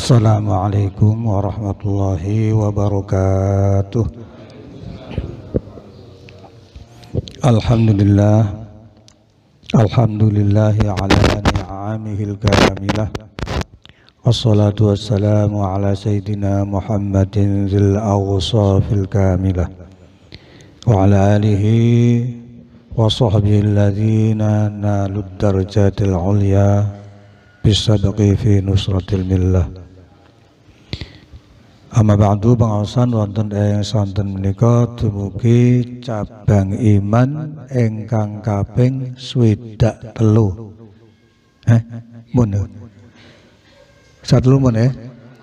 Assalamualaikum warahmatullahi wabarakatuh Alhamdulillah Alhamdulillahi ala ni'amihil kamilah Wassalatu wassalamu ala Sayyidina Muhammadin zil awsafil kamilah Wa ala alihi wa sahbihi alladhina nalud darajatil ulia Bisadqi fi nusratil millah Amma ba'du pengawasan wonten ing sonten menika dumugi cabang iman ingkang kaping swidak telu. Eh, mun. Satu mun ya.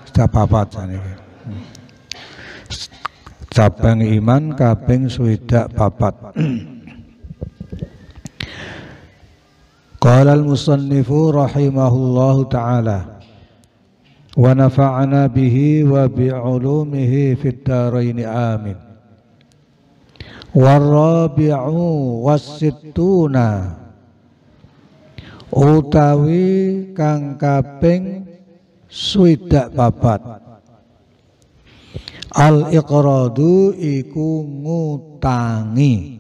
Sudah ya. papat Cabang iman kaping swidak papat. Qala al-musannifu rahimahullahu ta'ala. ونفعنا به وبعلومه في الدارين آمين والرابع والستون utawi kang kaping swidak papat al iqradu iku ngutangi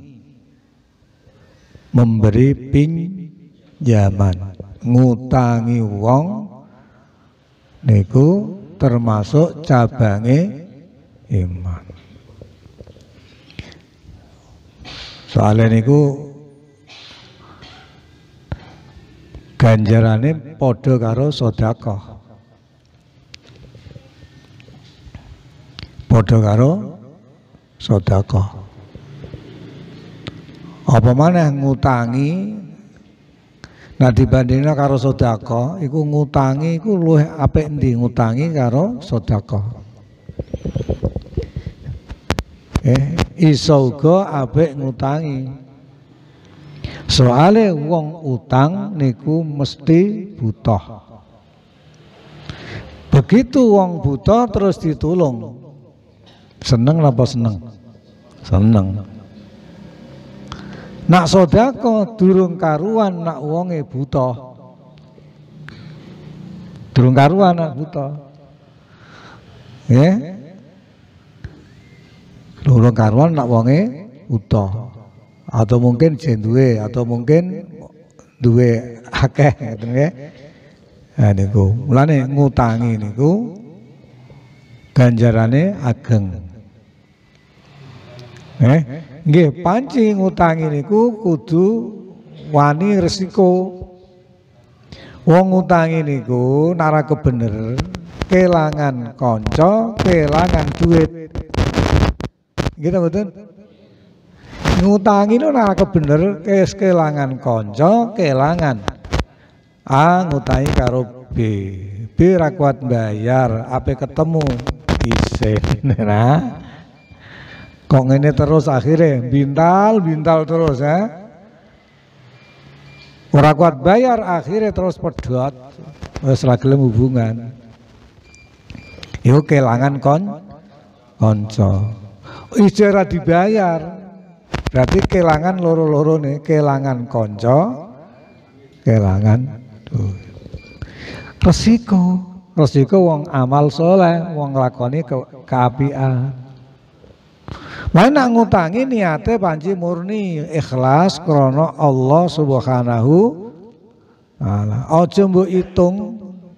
memberi pinjaman ngutangi wong niku termasuk cabange iman. Soalnya niku ganjarane podo karo sodako sodako. karo sodako Apa mana ngutangi Nah dibandingna karo sodako, iku ngutangi iku luwih apik ndi ngutangi karo sodako. Eh, iso uga ape ngutangi. Soale wong utang niku mesti butuh. Begitu wong buta terus ditulung. Seneng apa seneng? Seneng. Nak sodako durung karuan nak wonge buta. Durung karuan nak buta. Ya. Yeah. Durung karuan nak wonge buta. Atau mungkin jenduwe atau mungkin duwe akeh ngoten nggih. Ha nah, niku. Mulane ngutangi niku ganjarane ageng. Eh, nggih pancing ini ku kudu wani resiko. Wong ini ku nara kebener kelangan konco kelangan duit. gitu betul? Ngutang ini nara kebener kes kelangan konco, kelangan A ngutangi karo B. B rakwat bayar, ape ketemu Isen, Nah, Kok ini terus akhirnya bintal-bintal terus ya. Ora kuat bayar akhirnya terus pedot. terus lagi hubungan. Yo ya kelangan kon konco, ijarah dibayar. Berarti kelangan loro-loro nih, kelangan konco, kelangan Resiko, resiko wong amal soleh, wong lakoni ke keapian. Main nak ngutangi niatnya panji murni ikhlas krono Allah Subhanahu taala. Ojo bu hitung,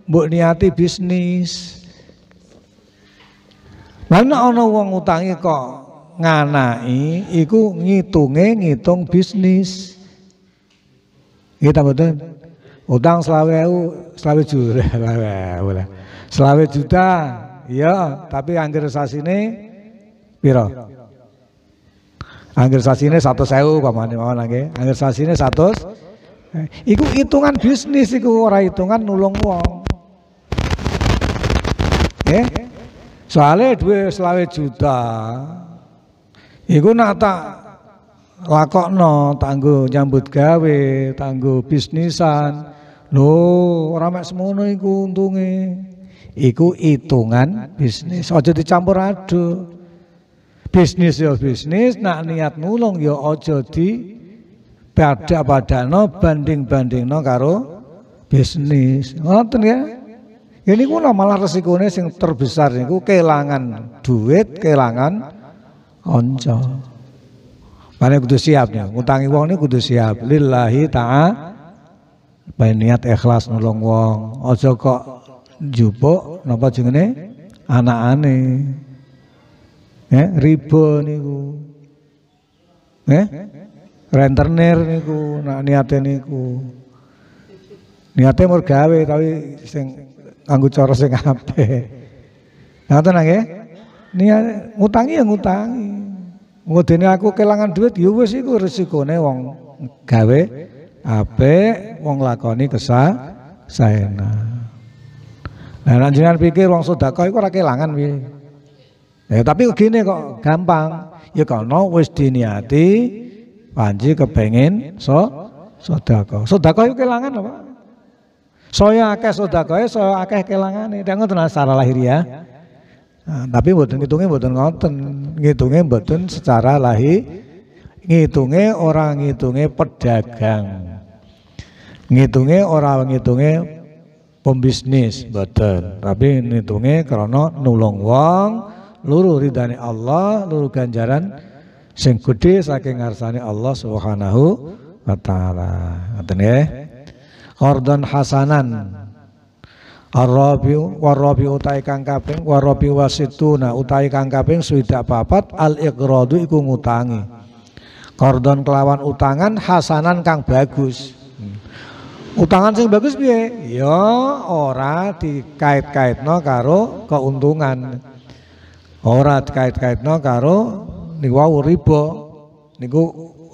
bu niati bisnis. Mana ono uang utangi kok nganai iku ngitunge ngitung bisnis. Kita betul. Utang selawe u selawe juta, selawe juta, iya. Tapi angger sasini Piro? Angger sasine 100.000 pamane mawon nggih. Angger sasine 100 Iku hitungan bisnis iku ora hitungan nulung wong. Eh? Soale duwe selawe juta. Iku nak tak lakokno tanggo nyambut gawe, tanggo bisnisan. Lho, ora mek semono iku untunge. Iku hitungan bisnis. Aja dicampur aduk bisnis ya bisnis nak niat nulung ya ojo di pada no banding banding no karo bisnis ngoten ya ini niku malah resikonya sing terbesar niku kehilangan duit kehilangan onco Pane kudu siap ya, ngutangi wong ini kudu siap. Lillahi ta'a ben niat ikhlas nulung wong. ojo kok njupuk napa jenenge anakane. -anak. Eh, riba niku. Eh? Rentenir niku, nak niate niku. Niate mur gawe tapi sing nganggo cara sing apik. Nah, tenang ya. Eh? Niat ngutangi ya ngutangi. Ngudene aku kelangan duit ya wis iku resikone wong gawe ape wong lakoni kesah saya, Nah, lanjutan pikir wong kau, iku rakyat langan bi. Ya, tapi gini kok gampang. Ya kalau wis diniati panji kepengen so sodako. Sodako itu kelangan apa? Pak. Saya akeh sodako, ya saya akeh kelangan. Ini ngoten secara lahir Ya. Nah, tapi mboten ngitungnya mboten ngoten, ngitungnya mboten secara lahir ngitungnya orang ngitungnya pedagang. Ngitungnya orang ngitungnya pembisnis, mboten. Tapi ngitungnya karena nulung wong, luruh ridhani Allah luruh ganjaran sing gede saking Allah Subhanahu wa taala ngerti ya Ordon hasanan Ar-Rabi'u utai kang kaping wasituna utai kang kaping swidak papat al-iqradu iku ngutangi. Kordon kelawan utangan hasanan kang bagus. Utangan sing bagus biye Ya ora dikait kait no karo keuntungan ora kait kaitno karo niku wau riba niku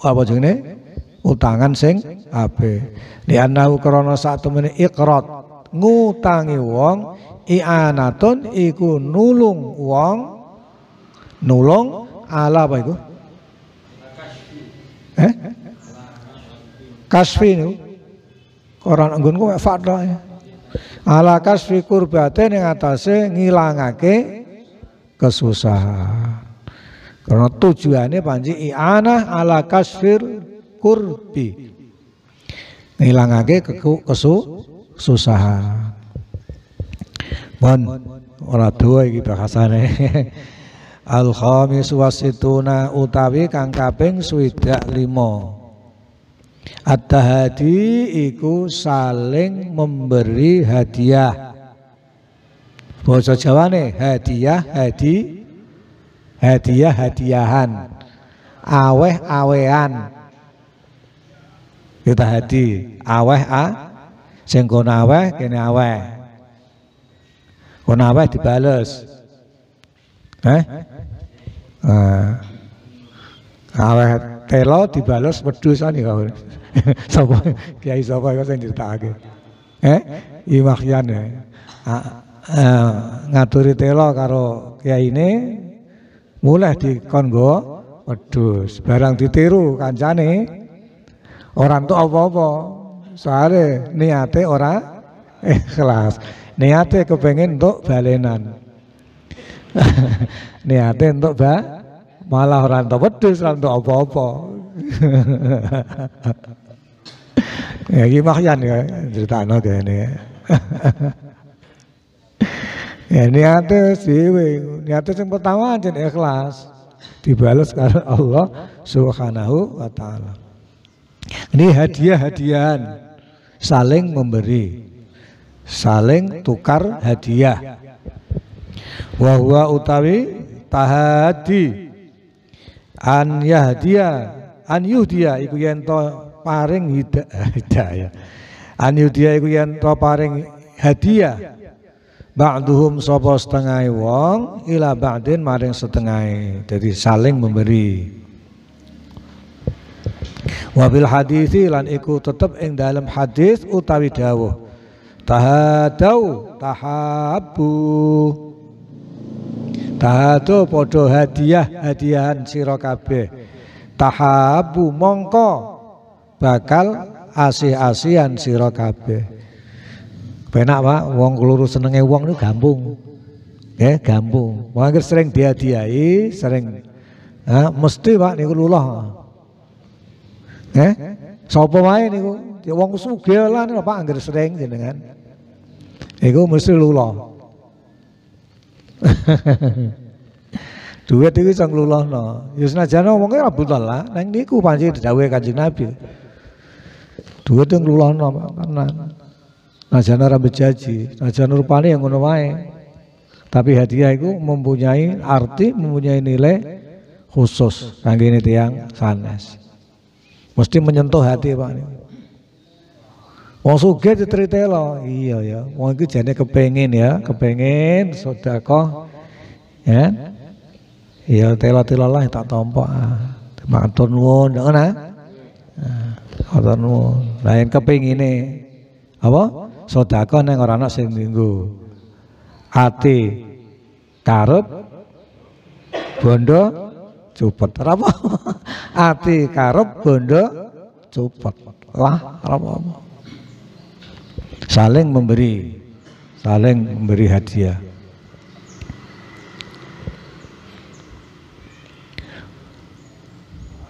apa jenenge utangan sing ape liannahu krana menit iqrat ngutangi wong i'anatun iku nulung wong nulung ala apa iku eh kasfi niku Quran anggonku kok fatwa ala kasfi kurbate ning atase ngilangake kesusahan. Karena tujuannya panji i'anah ala kasfir kurbi. Ngilangake kesusahan. Bon, ora dua iki bahasane. Al khamis wasituna utawi kang kaping limo Ada tahadi iku saling memberi hadiah Bahasa Jawa nih hadiah hadi hadiah hadiahan aweh awean kita hadi aweh a sengko naweh, aweh kene aweh kono aweh dibales eh, eh. aweh telo dibales wedhus ani kau Sopo kiai sapa kau sendiri tak eh imakian ya eh. Eh, Ngaturi telo karo ini mulai di Kongo, pedus Barang ditiru kancane orang tuh apa-apa. Soale niate ora ikhlas. Niate kepengen untuk balenan. niate untuk ba malah orang tuh pedus orang tuh apa-apa. ya iki ya ya critakno ini. Ya niate dhewe, niate sing pertama jeneng ikhlas dibalas karena Allah Subhanahu wa taala. Ini hadiah-hadiahan saling memberi, saling tukar hadiah. Wahwa utawi tahadi an yahdia an yudia iku yen to paring hidayah. An yudia iku yen to paring hadiah ba'duhum sapa setengah wong ila ba'din maring setengah jadi saling memberi wabil hadithi lan iku tetep ing dalam hadis utawi dawuh tahadau tahabu tahadu podo hadiah hadiahan sirokabe tahabu mongko bakal asih-asihan sirokabe kabeh Penak Pak, wong keluru senenge wong itu gampung. Ya, gampung. Wong sering dia-diai, sering nah, mesti Pak niku lulah. ya? Sopo main niku? Ya wong lah nih Pak angger sering jenengan. Niku mesti lulah. Duit itu sang lula no. Yusna ya, Jano, uangnya e rabu lah? neng niku panci didawai kanjeng Nabi. Duit itu e ngeluloh no, karena Raja Nara bejaji, Raja Nurpani yang ngono wae. Tapi hadiah itu mempunyai arti, mempunyai nilai khusus kangge ini tiang sanes. Mesti menyentuh hati Pak. Wong sugih diteritelo, iya ya. Wong iki jane kepengin ya, kepengin sedekah. Ya. Ya telo-telo lah tak tompo. Ah, Matur nuwun, ya ngono kan, nah. Matur nuwun. Lain kepengine apa? sodako neng orang nak sing Minggu, Ati karep bondo cupet. Apa? Ati karep bondo cupet. lah apa Saling memberi, saling memberi hadiah.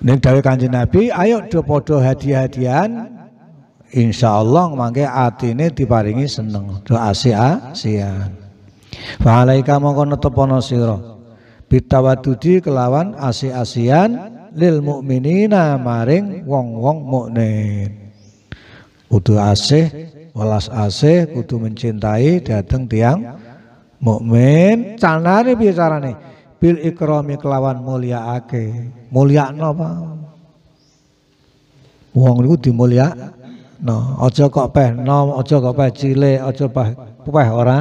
Ning dawuh Kanjeng Nabi, ayo do podo hadiah hadian Insya Allah mangke ini diparingi seneng doa sia sia. Fahalaika mongko netepono sira. Bitawadudi kelawan asi-asian lil mukminina maring wong-wong mukmin. Kudu asih, welas asih, kudu mencintai dateng tiang mukmin. canari bicara nih. Bil ikromi kelawan mulia ake mulia no Pak. Wong niku dimulia no ojo kok no ojo kok peh cilik aja peh peh ora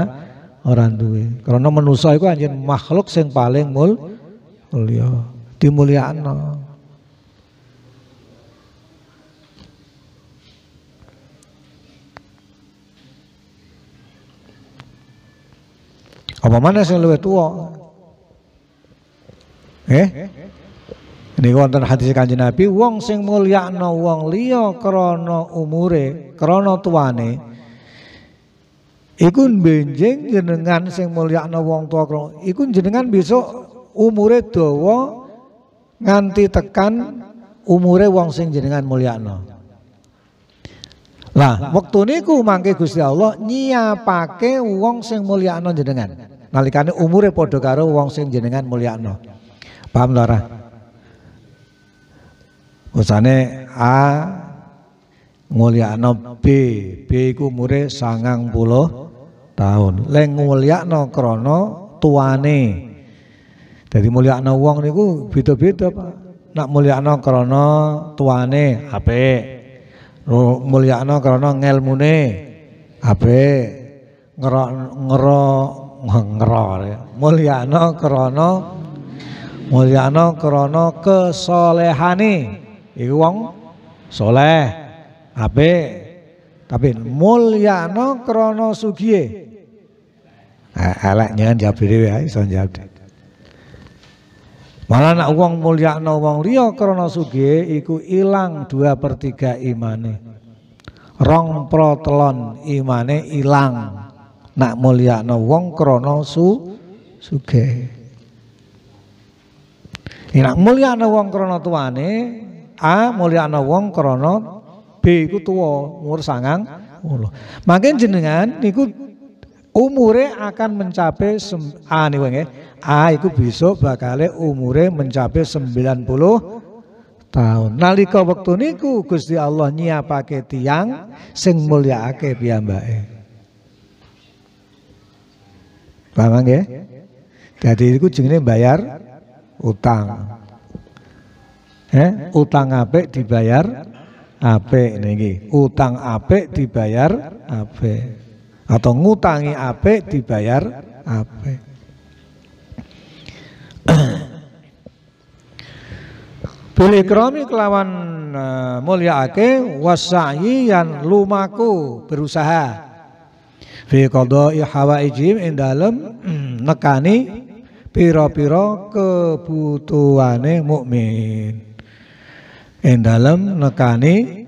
ora duwe karena manusia itu anjen makhluk sing paling mul mulia dimulyakno apa mana sing luwih tuwa eh ini wonten hadis Kanjeng Nabi, wong sing mulyakno wong liya krono umure, krana tuane. Iku benjing jenengan sing mulyakno wong tua krana. Iku jenengan besok umure dawa nganti tekan umure wong sing jenengan mulyakno. Lah, ini ku mangke Gusti Allah nyiapake wong sing mulyakno jenengan. Nalikane umure padha karo wong sing jenengan mulyakno. Paham lho Usane A ngulyakno B, B iku umure 90 tahun. Lek ngulyakno krana tuane. Jadi mulyakno wong niku beda-beda, Pak. Nak mulyakno krana tuane apik. Mulyakno krana ngelmune apik. Ngero ngero ngero. Ya. Mulyakno krana mulyakno krana kesolehane iku wong soleh apik tapi no krono sugihe elek nyen jawab dhewe ya iso jawab Malah nak mulia no uang rio krono sugih iku ilang dua per tiga imane. Rong protelon telon imane ilang. Nak no uang krono su sugih. Nak no uang krono tuane A ana wong krana B iku tuwa, umur sangang puluh. Makin jenengan niku umure akan mencapai sem, A nih wong A iku besok bakale umure mencapai 90 tahun. Nalika waktu niku Gusti Allah nyiapake tiang sing mulyaake piyambake. Paham nggih? Jadi iku jenenge bayar utang eh, utang apik dibayar apik niki utang apik dibayar apik atau ngutangi apik dibayar apik Pilih kromi kelawan uh, eh, ake wasa'i yang lumaku berusaha fi qada'i hawaijim ijim indalem nekani piro-piro kebutuane mukmin ing dalem nekani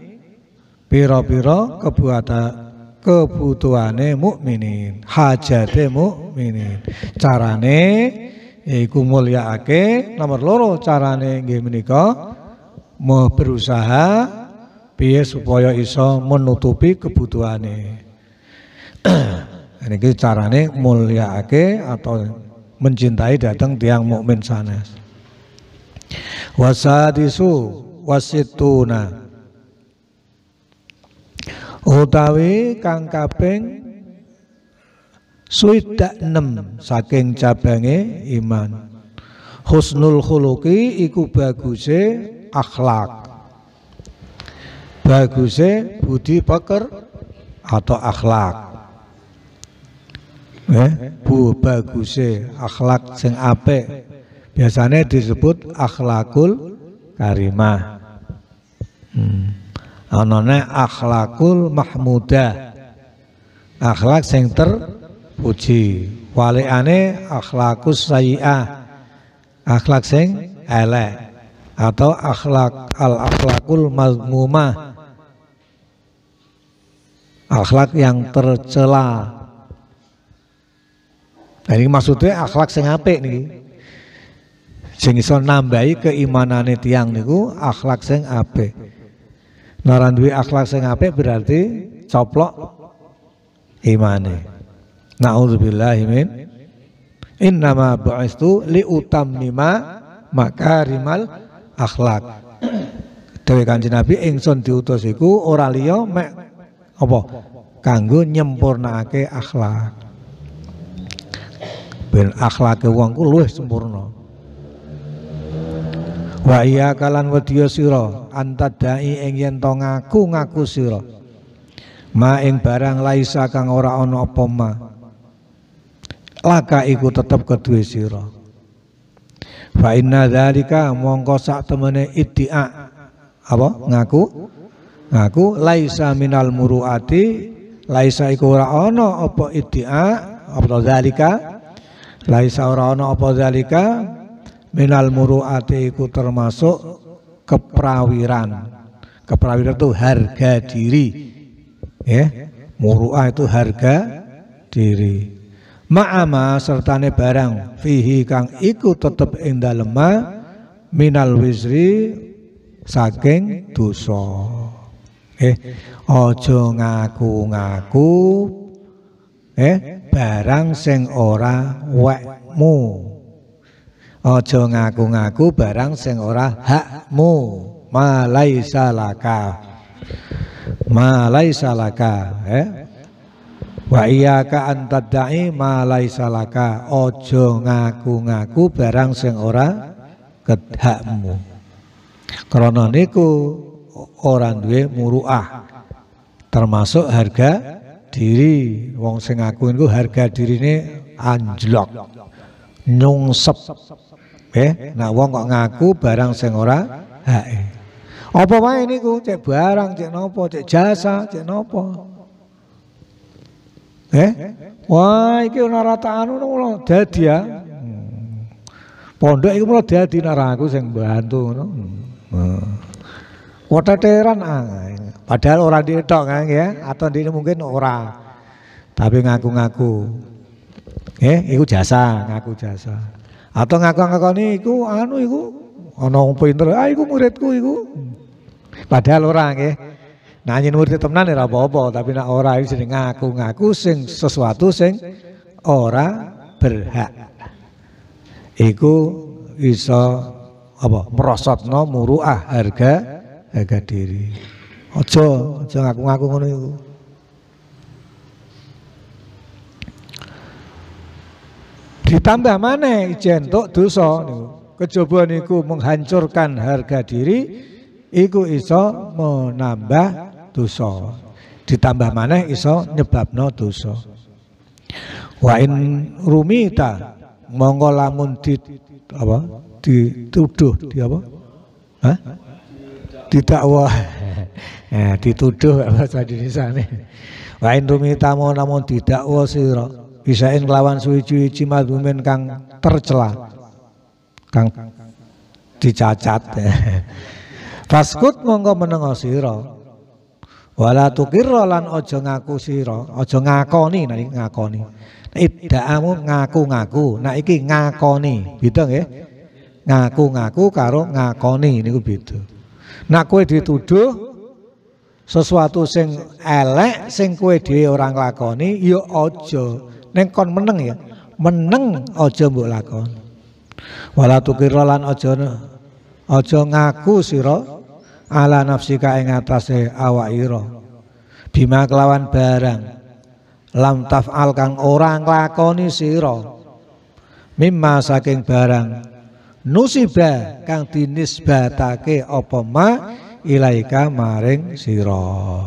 pira-pira kebuata kebutuhane mukminin, hajate mukminin. Carane iku mulyaake nomor loro carane nggih menika mau berusaha biar supaya iso menutupi kebutuhane. ini carane mulyaake atau mencintai datang tiang mukmin sanes. Wasadisu wasituna utawi kang kaping swidak enam saking cabange iman husnul khuluqi iku baguse akhlak baguse budi peker atau akhlak eh, bu baguse akhlak sing apik biasanya disebut akhlakul karimah Hmm. Anone akhlakul mahmudah. Akhlak sing terpuji. Walikane akhlakus sayyi'ah. Akhlak sing elek atau akhlak al akhlakul mazmumah. Akhlak yang tercela. Nah ini maksudnya akhlak sing apik niki. Sing iso nambahi keimanane tiang niku akhlak sing ape? Narandwi akhlak sing apik berarti coplok imane. Nauzubillahi min innama bu'istu li utammima makarimal akhlak. Dewe Kanjeng Nabi ingsun diutus iku ora liya mek apa kanggo nyempurnake akhlak. Ben akhlake wong ku luwih sempurna wa iya kalan wedya sira antadai ing yen to ngaku ngaku sira ma ing barang laisa kang ora ana apa ma laka iku tetep kedue sira fa inna dzalika mongko sak temene iddia apa ngaku ngaku laisa minal muruati laisa iku ora ana apa iddia apa dzalika laisa ora ana apa dzalika minal muruati iku termasuk keperawiran Keprawiran itu harga diri ya muruah itu harga diri ma'ama sertane barang fihi kang iku tetep ing dalema minal wisri saking dosa eh ojo ngaku-ngaku eh barang sing ora wekmu Ojo ngaku-ngaku barang sing ora hakmu. malai laka. malai laka, eh? Wa iyyaka antadai malai laka. Ojo ngaku-ngaku barang sing ora kedhakmu. Krana niku orang duwe muruah. Termasuk harga diri wong sing ngaku niku harga dirine anjlok. Nyungsep Eh, nah wong kok ngaku barang sing ora hae. Apa wae niku cek barang, cek nopo, cek jasa, cek nopo. Eh? Wah, iki ora rata anu ngono dadi ya. Hmm. Pondok iku mulo dadi naraku sing bantu ngono. Kota hmm. teran ah. Padahal orang diedok kan ya, atau dia mungkin ora. Tapi ngaku-ngaku. Eh, itu jasa, ngaku jasa. Atau ngaku-ngaku nih, iku anu iku ana wong pinter, ah iku muridku iku. Padahal orang ya, Nah murid temenan ya ora apa-apa, tapi orang ora ngaku-ngaku sing sesuatu sing ora berhak. Iku iso apa merosotno muruah harga harga diri. Ojo, ojo ngaku-ngaku ngono iku. ditambah mana ijen tok dosa niku niku menghancurkan harga diri iku iso menambah dosa ditambah mana iso nyebabno dosa wa in rumita monggo lamun di apa dituduh di apa Hah? tidak wah eh, dituduh apa tadi di wa in rumita mau namun wah sirah bisain kelawan suci-suci madhumin kang tercela kang dicacat faskut monggo menengo sira wala tukirra lan aja ngaku sira aja ngakoni nek ngakoni iddaamu ngaku-ngaku nah iki ngakoni beda nggih ngaku-ngaku karo ngakoni niku beda nah kowe dituduh sesuatu sing elek sing kowe dhewe ora nglakoni ya aja Neng kon meneng ya. Meneng ojo mbok lakon. Wala kirolan lan ojo ojo ngaku sira ala nafsika ing atase awak ira. Bima kelawan barang lam taf'al kang ora nglakoni siro. Mimma saking barang nusiba kang dinisbatake apa opoma ilaika maring siro.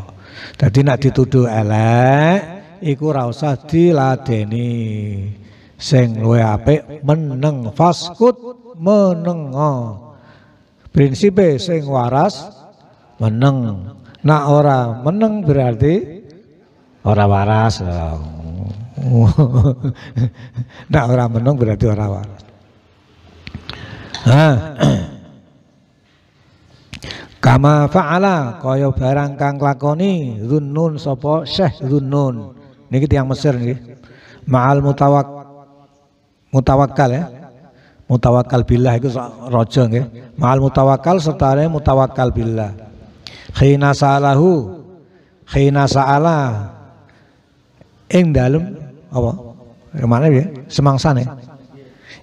Dadi nak dituduh elek iku ora usah diladeni sing luwe apik meneng faskut menengo prinsipe sing waras meneng nak ora meneng berarti ora waras nak ora meneng berarti ora waras Kama fa'ala kaya barang kang lakoni runun sapa Syekh dhunnun Niki tiang Mesir niki. Ma'al mutawak mutawakal ya. mutawakal billah itu rojo nggih. Ma'al mutawakal serta mutawakal billah. Khina sa'alahu khina sa'ala ing dalem apa? Kemana ya? Semangsane.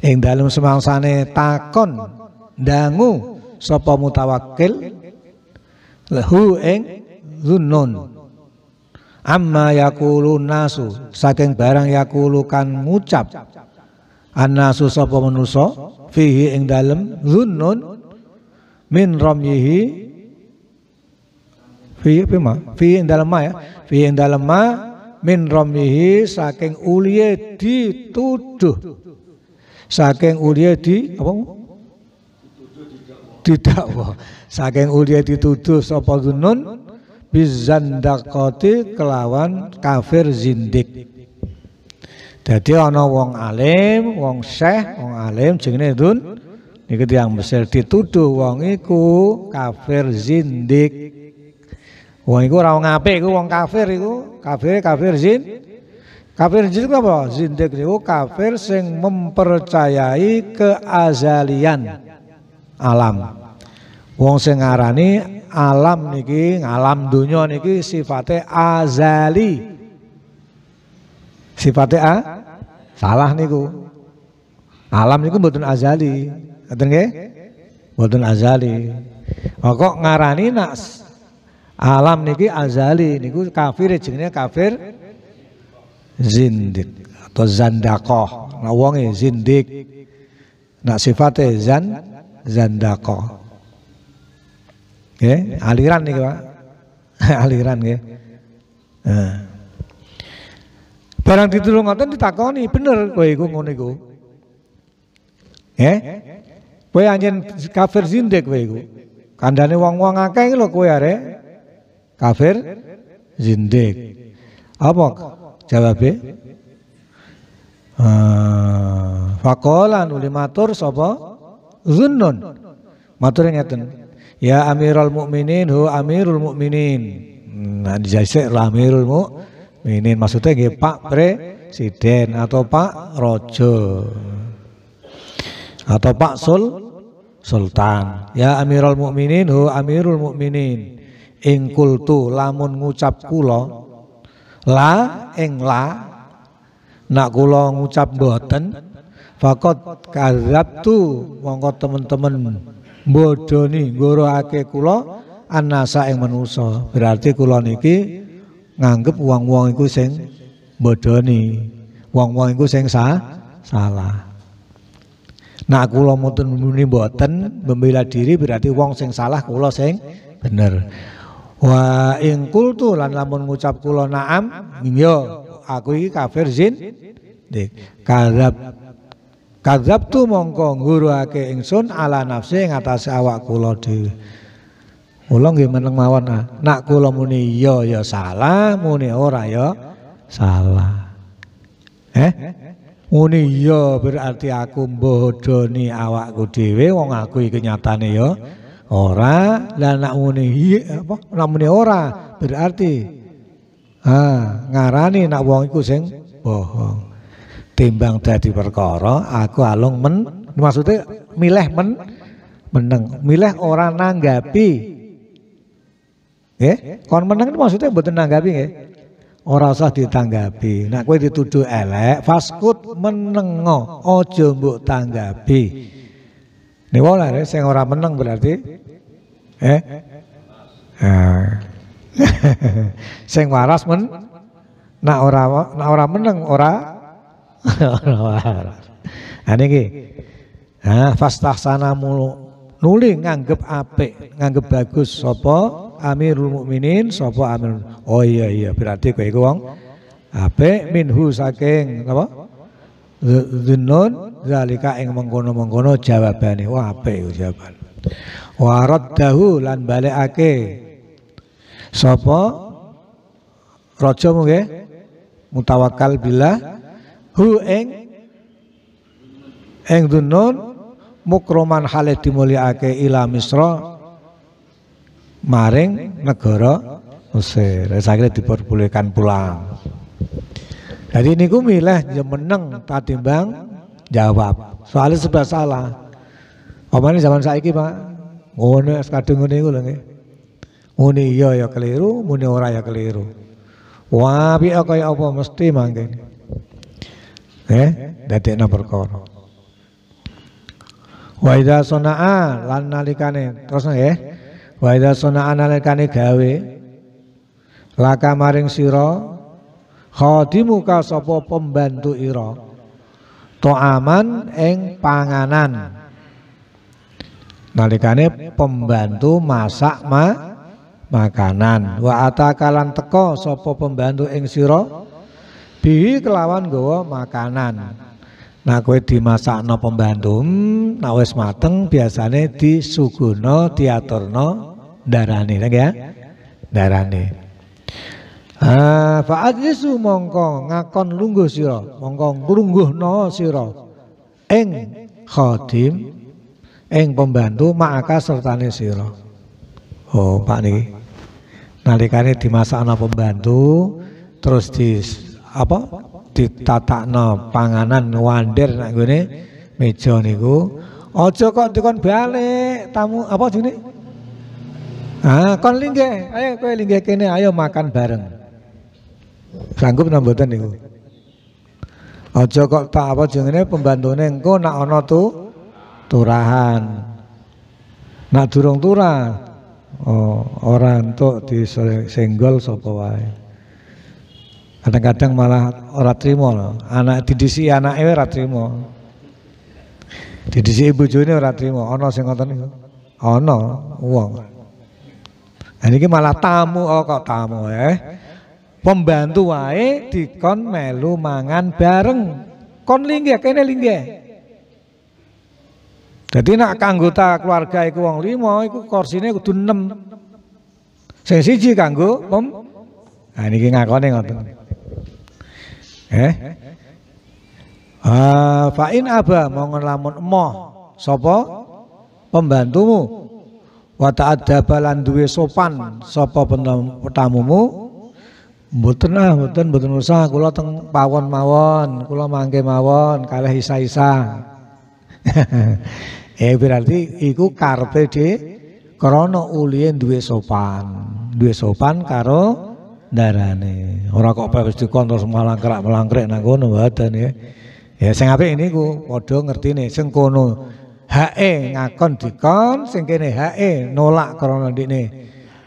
Ing dalem semangsane takon dangu sopo mutawakil lahu ing zunnun amma yakulu nasu saking barang yakulu kan ngucap annasu sopo manusa fihi ing dalem zunnun min ramyihi fi fi ma fi ing dalem ma ya fi ing dalem ma min ramyihi saking ulie dituduh saking ulie di apa didakwa saking ulie dituduh sopo zunnun bizandakoti kelawan kafir zindik jadi ana wong alim wong syekh wong alim jenenge dun niku yang besar dituduh wong iku kafir zindik wong iku rawang ngape iku wong kafir iku kafir kafir zin kafir zindik apa zindik itu kafir sing mempercayai keazalian alam wong sing ngarani alam niki, alam dunia niki sifatnya azali. Sifatnya a? Salah niku. Alam niku betul azali. Ngoten nggih? betul azali. pokok oh, kok ngarani nas alam niki azali niku kafir jenenge kafir zindik atau zandakoh nah zindik nak sifatnya zan zandakoh Ya, aliran nih Pak. aliran ya. Nah. Barang ditulung ngoten ditakoni, bener kowe iku ngono iku. Eh? Kowe anjen kafir zindek kowe iku. Kandane wong-wong akeh lho kowe are Kafir zindek. Apa jawabe? Uh, Fakolan nuli matur sapa zunnun matur ngeten Ya Amirul Mukminin hu Amirul Mukminin. Nah, dijajak lah Amirul Mukminin maksudnya gini Pak Presiden atau Pak Rojo atau Pak Sul Sultan. Ya Amirul Mukminin hu Amirul Mukminin. Ingkul kultu lamun ngucap kulo la eng la nak kulo ngucap boten fakot tu mongko temen-temen bodoni ake kulo anasa yang menuso Berarti kulo niki nganggep uang-uang iku sing bodoni. wong uang iku sing sa salah. Nah kulo mutun muni boten membela diri berarti uang sing salah kulo sing bener. Wa ing kultu lan lamun ngucap kulo naam, yo aku iki kafir zin. Kadab Kadzab tu mongko ake ingsun ala nafsi ngatasi awak kula di Mula nggih meneng mawon ah. Nak kula muni yo iya, ya salah, muni ora yo ya salah. Eh? Muni iya berarti aku mbodoni awakku dhewe wong aku iki nyatane ya ora. Lah nak muni iya apa? Nak muni ora berarti ah ngarani nak wong iku sing bohong timbang dadi perkara aku alung men maksudnya milih men meneng milih orang nanggapi ya kon meneng itu maksudnya buat nanggapi ya orang usah ditanggapi nak kue dituduh elek faskut menengo ojo mbok tanggapi ini wala ya saya orang meneng berarti eh, eh. Seng waras men nak ora nak ora meneng ora Ane iki. sana mulu nuli nganggep ape, nganggep bagus Sopo, Amirul Mukminin sopo Amir. Oh iya iya berarti kowe iku wong ape minhu saking apa? Zunnun zalika ing mengkono-mengkono jawabane. Wah apik itu jawaban. Warat raddahu lan ake sopo, rojo mungkin mutawakal bila hu eng, eng dunun mukroman hale dimuliake ila misra maring negara Mesir. Sakhire diperbolehkan pulang. Jadi ini ku milih jemeneng ya tatimbang jawab. Soalnya sudah salah. ini zaman saiki, Pak. Ngono sekadung ini iku lho nggih. Muni iya ya keliru, muni ora ya keliru. Wapi kaya apa mesti mangkene dadi eh? dadekno perkara wa idza sanaa lan nalikane terus nggih eh? wa idza sanaa nalikane gawe laka maring sira khadimuka sapa pembantu ira toaman ing panganan nalikane pembantu masak ma makanan wa atakalan teko sapa pembantu ing sira bi kelawan gue makanan. Nah kue dimasak no pembantu, nah wis mateng di disuguhno, diaturno darani, ya. darani. Ah, su mongkong ngakon lunggu siro, mongkong mongko no siro. Eng khodim, eng pembantu serta nih siro. Oh, Pak nih, di Nalikane no pembantu terus di apa ditatakno panganan wandir nak gone meja niku ojo kok dikon balik tamu apa jenenge ah kon linggih ayo kowe linggih kene ayo makan bareng sanggup napa mboten niku ojo kok tak apa jenenge pembantune engko nak ana tu turahan nak durung turah oh tuh di disenggol sapa wae kadang-kadang malah ora trimo anak didisi anak ewe ora trimo didisi ibu bojone ora trimo ono sing ngoten niku ana wong nah ini malah tamu oh kok tamu eh pembantu wae dikon melu mangan bareng kon linggih kene linggih jadi nak anggota keluarga iku wong limo iku korsine kudu 6 sing siji kanggo pem nah niki ngakone ngoten Eh? Ah, fa'in aba mongon lamun emoh sopo pembantumu wa ada lan duwe sopan sopo tamumu mboten ah mboten mboten usah kula teng pawon mawon kula mangke mawon kalah isa-isa eh berarti iku karpe de krono ulien duwe sopan duwe sopan karo darah nih orang kok pe dikontrol semua terus melangkrek melangkrik nang kono mboten ya. Ya sing ku ku ngerti nih sing kono he ngakon dikon sing kene he nolak di nih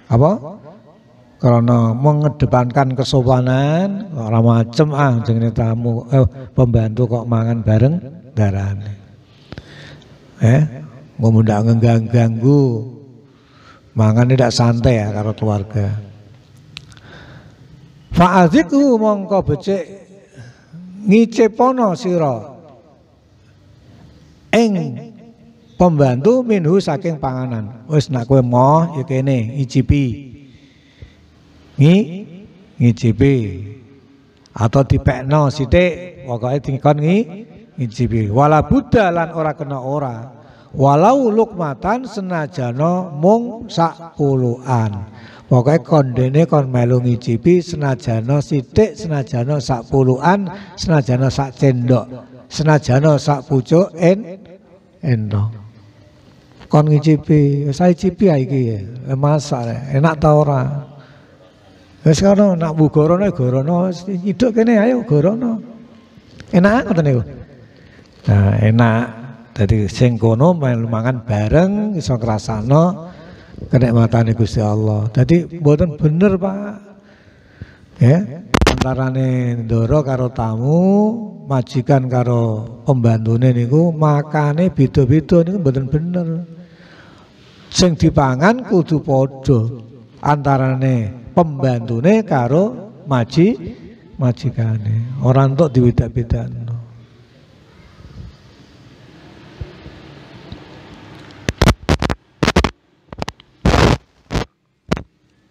Apa? Karena mengedepankan kesopanan, orang macem ah dengan tamu eh, pembantu kok mangan bareng nih Eh, ya, ngomong ndak ganggu, mangan tidak santai ya karo keluarga. Fa'adzikhu mongko becik ngicepono siro eng pembantu minhu saking panganan. Wis nak kowe moh ya kene ngicipi. Ngi ngicipi. Atau dipekno sithik, pokoke dikon ngi ngicipi. Wala buddha lan ora kena ora. Walau lukmatan senajano mung sakuluan. Pokoknya kondene kon melu ngicipi senajano sithik, senajano sak puluhan, senajano sak cendok, senajano sak pucuk en endo Kon ngicipi, saya cipi ya iki ya. ya, ya enak tau ora? Ya wis kono nak bugorono gorono hidup kene ayo gorono. Enak ngoten niku. Nah, enak. Jadi sengkono kono mangan bareng iso no kenikmatan Gusti Allah. Jadi mboten bener, Pak. Ya, antarane ndoro karo tamu, majikan karo pembantune niku makane beda-beda niku mboten bener. Sing dipangan kudu padha antarane pembantune karo maji majikane. tuh di diwedak-bedakno.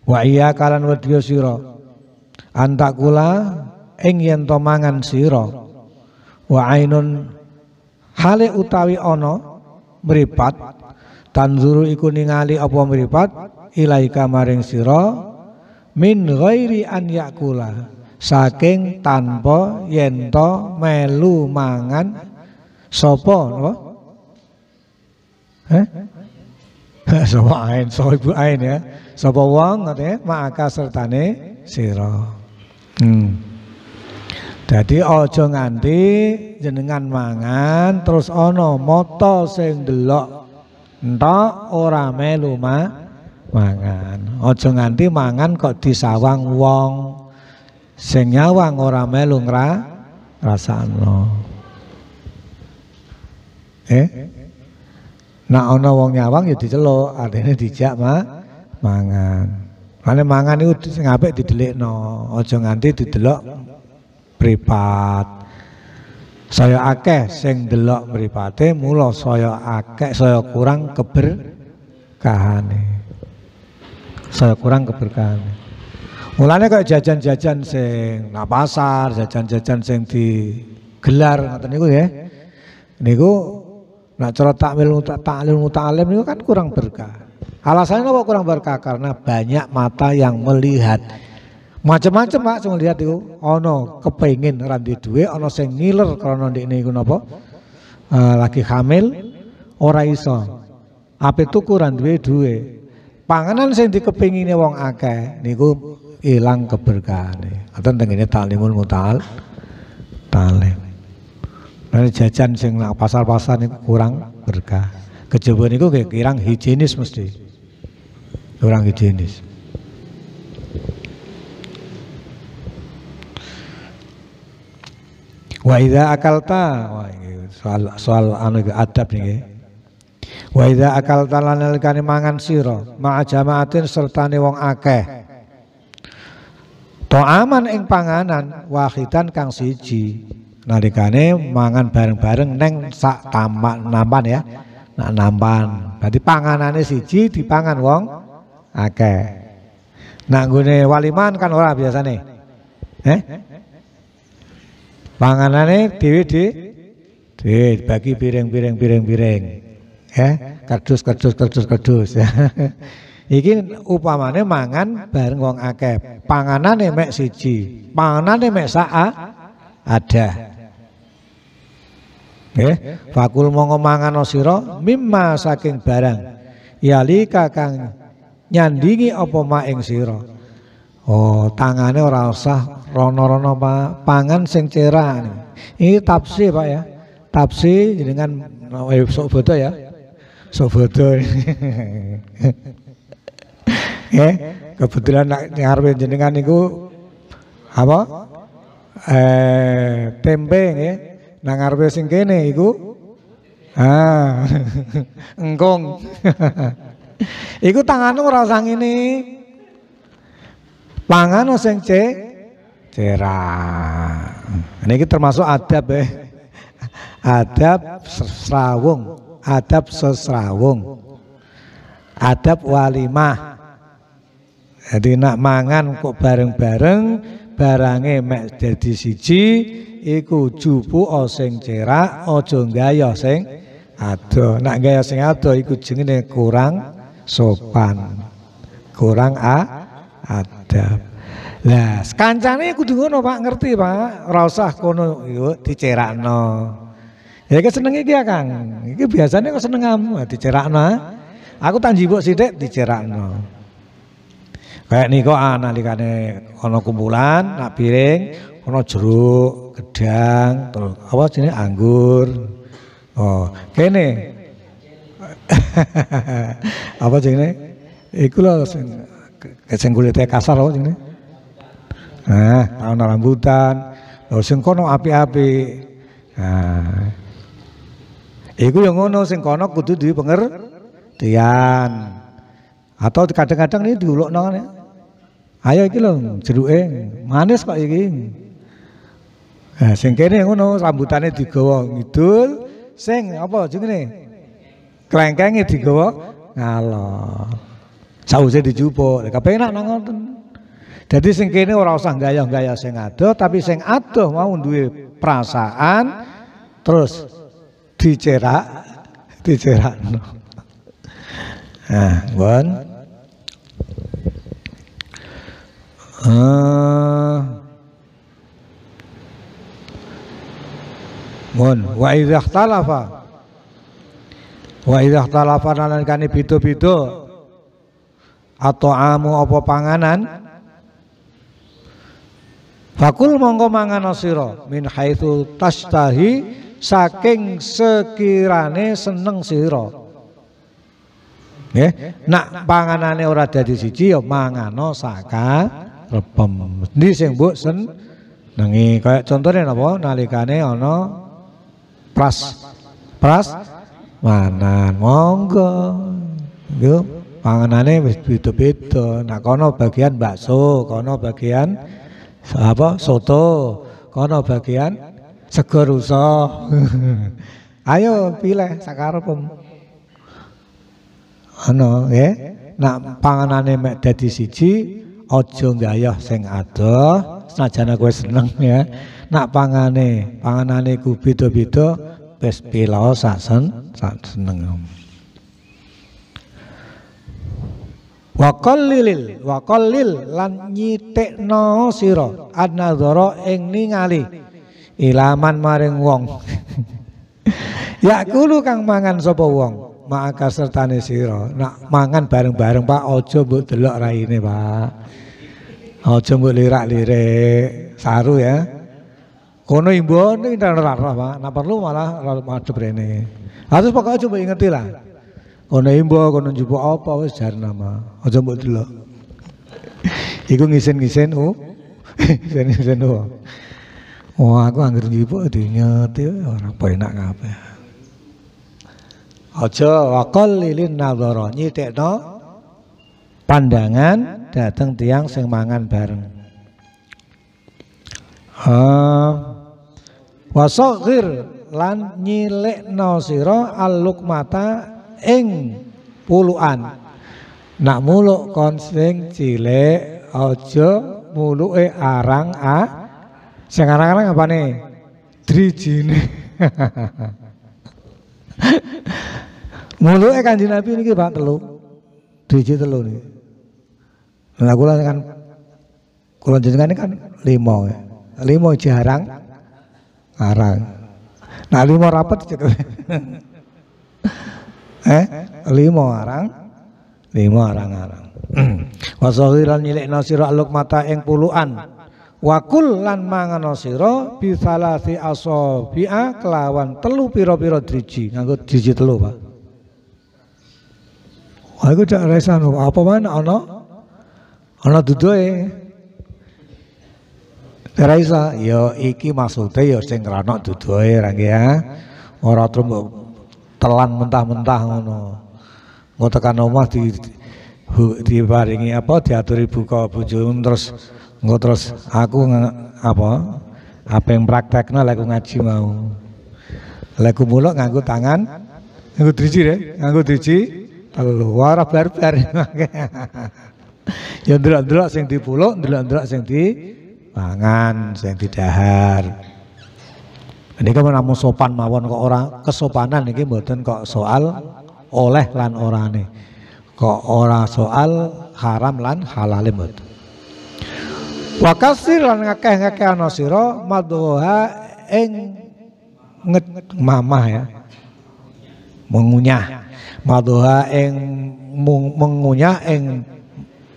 Wa iya kalan siro sira. Antakula ing yen to mangan siro Wa ainun hale utawi ono meripat, tanzuru iku ningali apa meripat ilaika maring siro min ghairi an yakula saking tanpa yento melu mangan sopo apa? Eh? Sopo ain, sopo ibu ain ya sapa wong ngene ya? maka sertane sira. Hmm. Jadi ojo nganti jenengan mangan terus ono motor sing delok entok ora melu ma, mangan. Ojo nganti mangan kok disawang wong. Sing nyawang ora melu ngra rasakno. Eh? Nah ono wong nyawang ya diceluk, adanya dijak, mah mangan Mane mangan itu iku ngapain didelik no ojo nganti didelok pripat. Saya akeh sing delok pripate mulo saya akeh saya kurang keberkahane. Saya kurang keberkahan Mulanya kayak jajan-jajan sing na pasar, jajan-jajan sing gelar, ngoten niku ya. Niku nak tak takmil tak ta'lim mutalim niku kan kurang berkah. Alasannya apa kurang berkah? Karena banyak mata yang melihat. Macam-macam Pak sing lihat itu, Ono kepengen randi duwe, ono sing ngiler karena ndekne ini nopo, apa eh, lagi hamil ora iso. Ape tuku randuwe duwe. Panganan sing dikepingine wong akeh niku ilang keberkahane. Ngoten tali talimul mutal talim. Nah, jajan sing pasar-pasar niku kurang berkah. itu niku kirang higienis mesti. Orang higienis. Wa idza akalta, soal soal anu adab niki. Wa idza akalta lan nalikane mangan sira ma jama'atin sertane wong akeh. To'aman ing panganan wahidan kang siji nalikane mangan bareng-bareng neng sak tamak nampan ya. Nak nampan. Berarti panganane siji dipangan wong ake, Nak gue waliman kan orang biasa nih, Eh? nih dewi di di bagi piring-piring piring-piring. Eh, kardus kardus kardus kardus. Iki upamane mangan bareng wong akeh. nih mek siji, nih mek saa ada. Eh, fakul mau mangan osiro mimma saking barang. Yalika kang nyandingi apa maing siro oh tangane ora usah rono-rono pangan sing cerah ini tafsir Pak ya tafsir dengan eh, sok foto ya sok foto eh kebetulan nak ngarep jenengan niku apa eh tempe nggih nang ngarepe sing kene iku ah engkong Iku tanganmu rasang ini pangan Pangan sing cera. Ini kita termasuk adab eh. Adab serawung, adab sesrawung. Adab walimah. Jadi nak mangan kok bareng-bareng barangnya mek jadi siji iku jupu sing cerah, ojo gaya sing ado. Nak gaya sing ado iku jengine kurang sopan kurang a ada lah kancane kudu ngono Pak ngerti Pak rausah usah kono yo dicerakno ya iki seneng iki ya Kang iki biasanya kok seneng kamu dicerakno aku tak dek sithik dicerakno kayak niko ah, nalikane kono kumpulan nak piring kono jeruk gedang terus apa sini anggur oh kene apa jenenge? Iku lho sing sing kulite kasar apa jenenge? Nah, tahun rambutan. lo sing kono api-api. Nah. Iku yang ngono sing kono kudu penger, tian, Atau kadang-kadang ini diulokno kan ya. Ayo iki lho jeruke manis kok iki. Nah, sing kene ngono rambutane digawa itu, sing apa jenenge? klengkenge digawa ngalor. Sause dijupuk, kepenak nang ngoten. Jadi sing kene ora usah gaya-gaya sing adoh, tapi sing adoh mau duwe perasaan terus dicerak, dicerakno. Nah, bon. Uh, Mun wa idza ikhtalafa Wa idah talafana lan kani bido bido atau amu apa panganan Fakul mongko mangan sira min haitsu tashtahi saking sekirane seneng siro. Yeah. nak panganane ora dadi siji ya mangano saka repem. Endi sing mbok senengi kaya contone napa nalikane ana pras pras mana monggo yo panganane wis beda-beda nah kono bagian bakso kono bagian apa soto kono bagian sego ayo pilih sakarepmu ano ya nak panganane mek dadi siji aja seng sing adoh senajan kowe seneng ya nak pangane panganane ku beda-beda wis pila sasen sak seneng wa qallil wa qallil lan nyitikno sira annadzara ing ningali ilaman maring wong yakulu kang mangan sapa wong maka sertane siro nak mangan bareng-bareng Pak ojo buk delok raine Pak Ojo buk lirak-lirik saru ya Kono imbon ini tidak larah pak, nah perlu malah madu berani. Harus pokoknya coba ingetin lah. Kono imbon, kono jumbo apa, wes cari nama. aja buat dulu. Iku ngisen-ngisen u? Oh. ngisen-ngisen u. Oh. Wah aku jumbo itu dinyati orang penak kabeh. Ojo wakol lilin nadoro no pandangan datang tiang semangan bareng. Ah, wasokhir lan nyilek nausiro aluk mata ing puluan nak muluk kon cilek ojo muluk e arang a sing arang-arang nih. muluk e kanji Nabi ini Pak telu driji telu nih. nah kula kan kula jenengan kan ya Limau jarang Arah. Nah lima rapat gitu. eh lima arang, lima arang-arang. Wasohiran nyilik nasiro aluk mata eng puluhan. Wakul lan mangan nasiro bisalasi asobia kelawan telu piro piro driji nganggo driji telu pak. Aku cak resan apa mana ono ono eh Raisa, ya yo iki maksude yo ya sing rano tutu ra nggih ya. Ora terus telan mentah-mentah ngono. Engko tekan omah di diparingi apa diaturi buka bojomu terus engko terus aku apa apa yang prakteknya, lek ngaji mau. Lek mulok nganggu tangan nganggo triji deh, nganggo driji telu ora barbar. Ya ndelok-ndelok sing dipuluk, ndelok-ndelok sing di pangan sing didahar kan menamu sopan mawon kok orang kesopanan ini mboten kok soal oleh lan orang nih. Kok orang soal haram lan halal mboten. Wakasir lan ngakeh-ngakeh ana sira madhuha nget mamah ya. Mengunyah. madoha ing mengunyah ing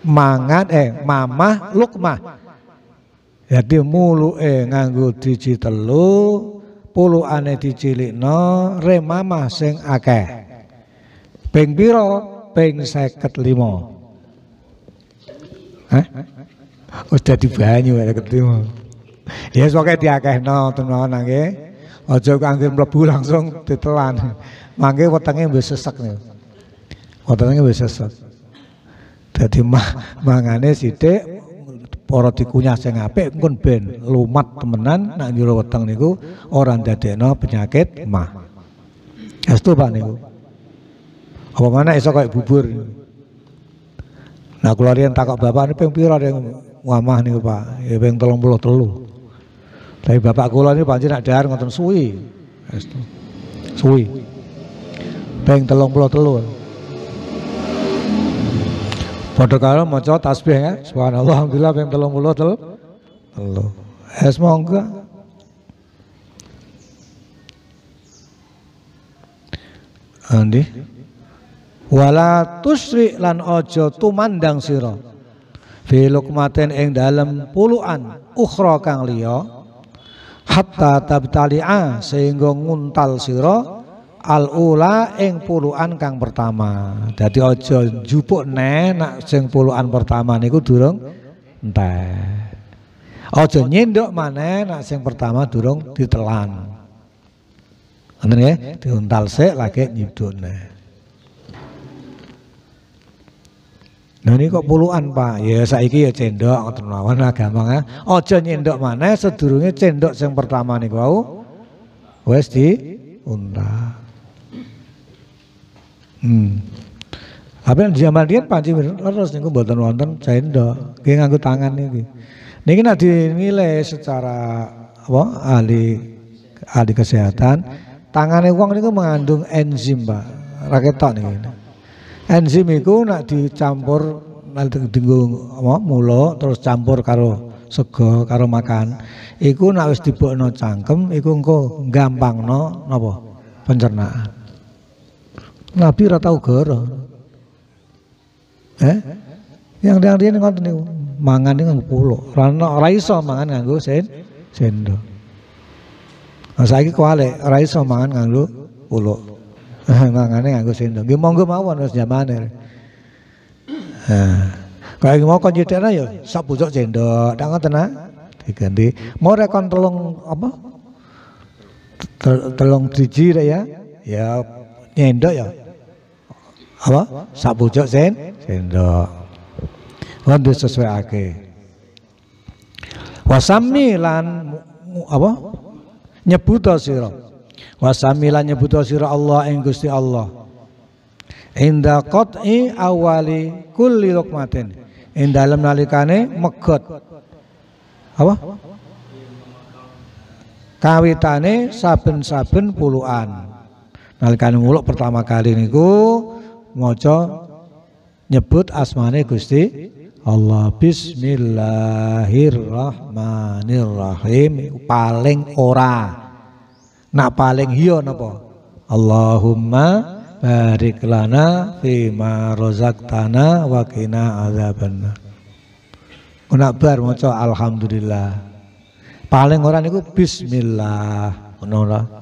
mangan eh mamah lukmah jadi eh nganggu diji telu, pulu no remama sing akeh. biro peng seket limo Hah? udah oh, di banyu ya, limo Ya no teman-teman nggih. ojo kangen mlebu langsung ditelan. Mangke wetenge wis sesek nih Wetenge wis sesek. jadi mah mangane sithik para dikunyah sing apik engkon ben lumat temenan nak jero weteng niku ora ndadekno penyakit mah. astu Pak niku. Apa mana iso kayak bubur. Nah kula riyen takok bapak niku ping pira ning nih niku Pak? Ya ping 33. Tapi bapak kula niku pancen nak dahar ngoten suwi. Astu. Suwi. Ping 33. Padha karo maca tasbih ya. Subhanallah alhamdulillah ping 30 tel. Telu. Es mongga, Andi. Wala tusri lan ojo tumandang siro. Fi lukmaten ing dalem puluhan ukhra kang liya hatta tabtali'a sehingga nguntal siro al-ula ing puluhan kang pertama. jadi ojo jupuk ne nak sing puluhan pertama niku durung ente Ojo nyindok mana nak sing pertama durung ditelan. Ngoten nggih, diuntal sik lagi ne. Nah ini kok puluhan pak, ya saiki ya cendok, ngoten mawon lah gampang ya. Ojo nyendok mana, sedurungnya cendok yang pertama nih kau, wes di diuntal. Hmm. Apa zaman dia panci terus niku buatan wonten cendok, nggih nganggo tangan niki. Niki nek dinilai secara apa ahli ahli kesehatan, tangannya uang niku mengandung enzim, Pak. Raketok niku. Enzim itu nak dicampur nanti dienggo apa mula terus campur karo sego karo makan, iku nek wis no cangkem itu engko gampang no napa pencernaan. Nabi ora tau gara. Eh? Yang dia dia ngoten niku, mangan dengan nganggo pulo. Ora raiso mangan nganggo sen sendo. Nah, saiki kuwale ora iso mangan nganggo pulo. Eh, mangane nganggo sendo. Nggih monggo mawon wis jamane. Nah. Eh, Kayak mau kunci tena yo? Ya, sok pucuk sendo. Dangan tena ah? Diganti. Mau rekon tolong apa? Tolong driji ya. Ya nyendok ya apa sabu jok sen sendok wandu sesuai ake wasami lan apa nyebut sira wasami lan nyebuto sira Allah ing Gusti Allah inda qat'i awali kulli luqmatin ing dalem nalikane megot apa kawitane saben-saben puluhan nalikane muluk pertama kali niku Moco nyebut asmane Gusti Allah Bismillahirrahmanirrahim paling ora nak paling hiyo napa Allahumma barik lana ma razaqtana wa qina azabana Kena bar maca alhamdulillah. Paling orang niku bismillah ngono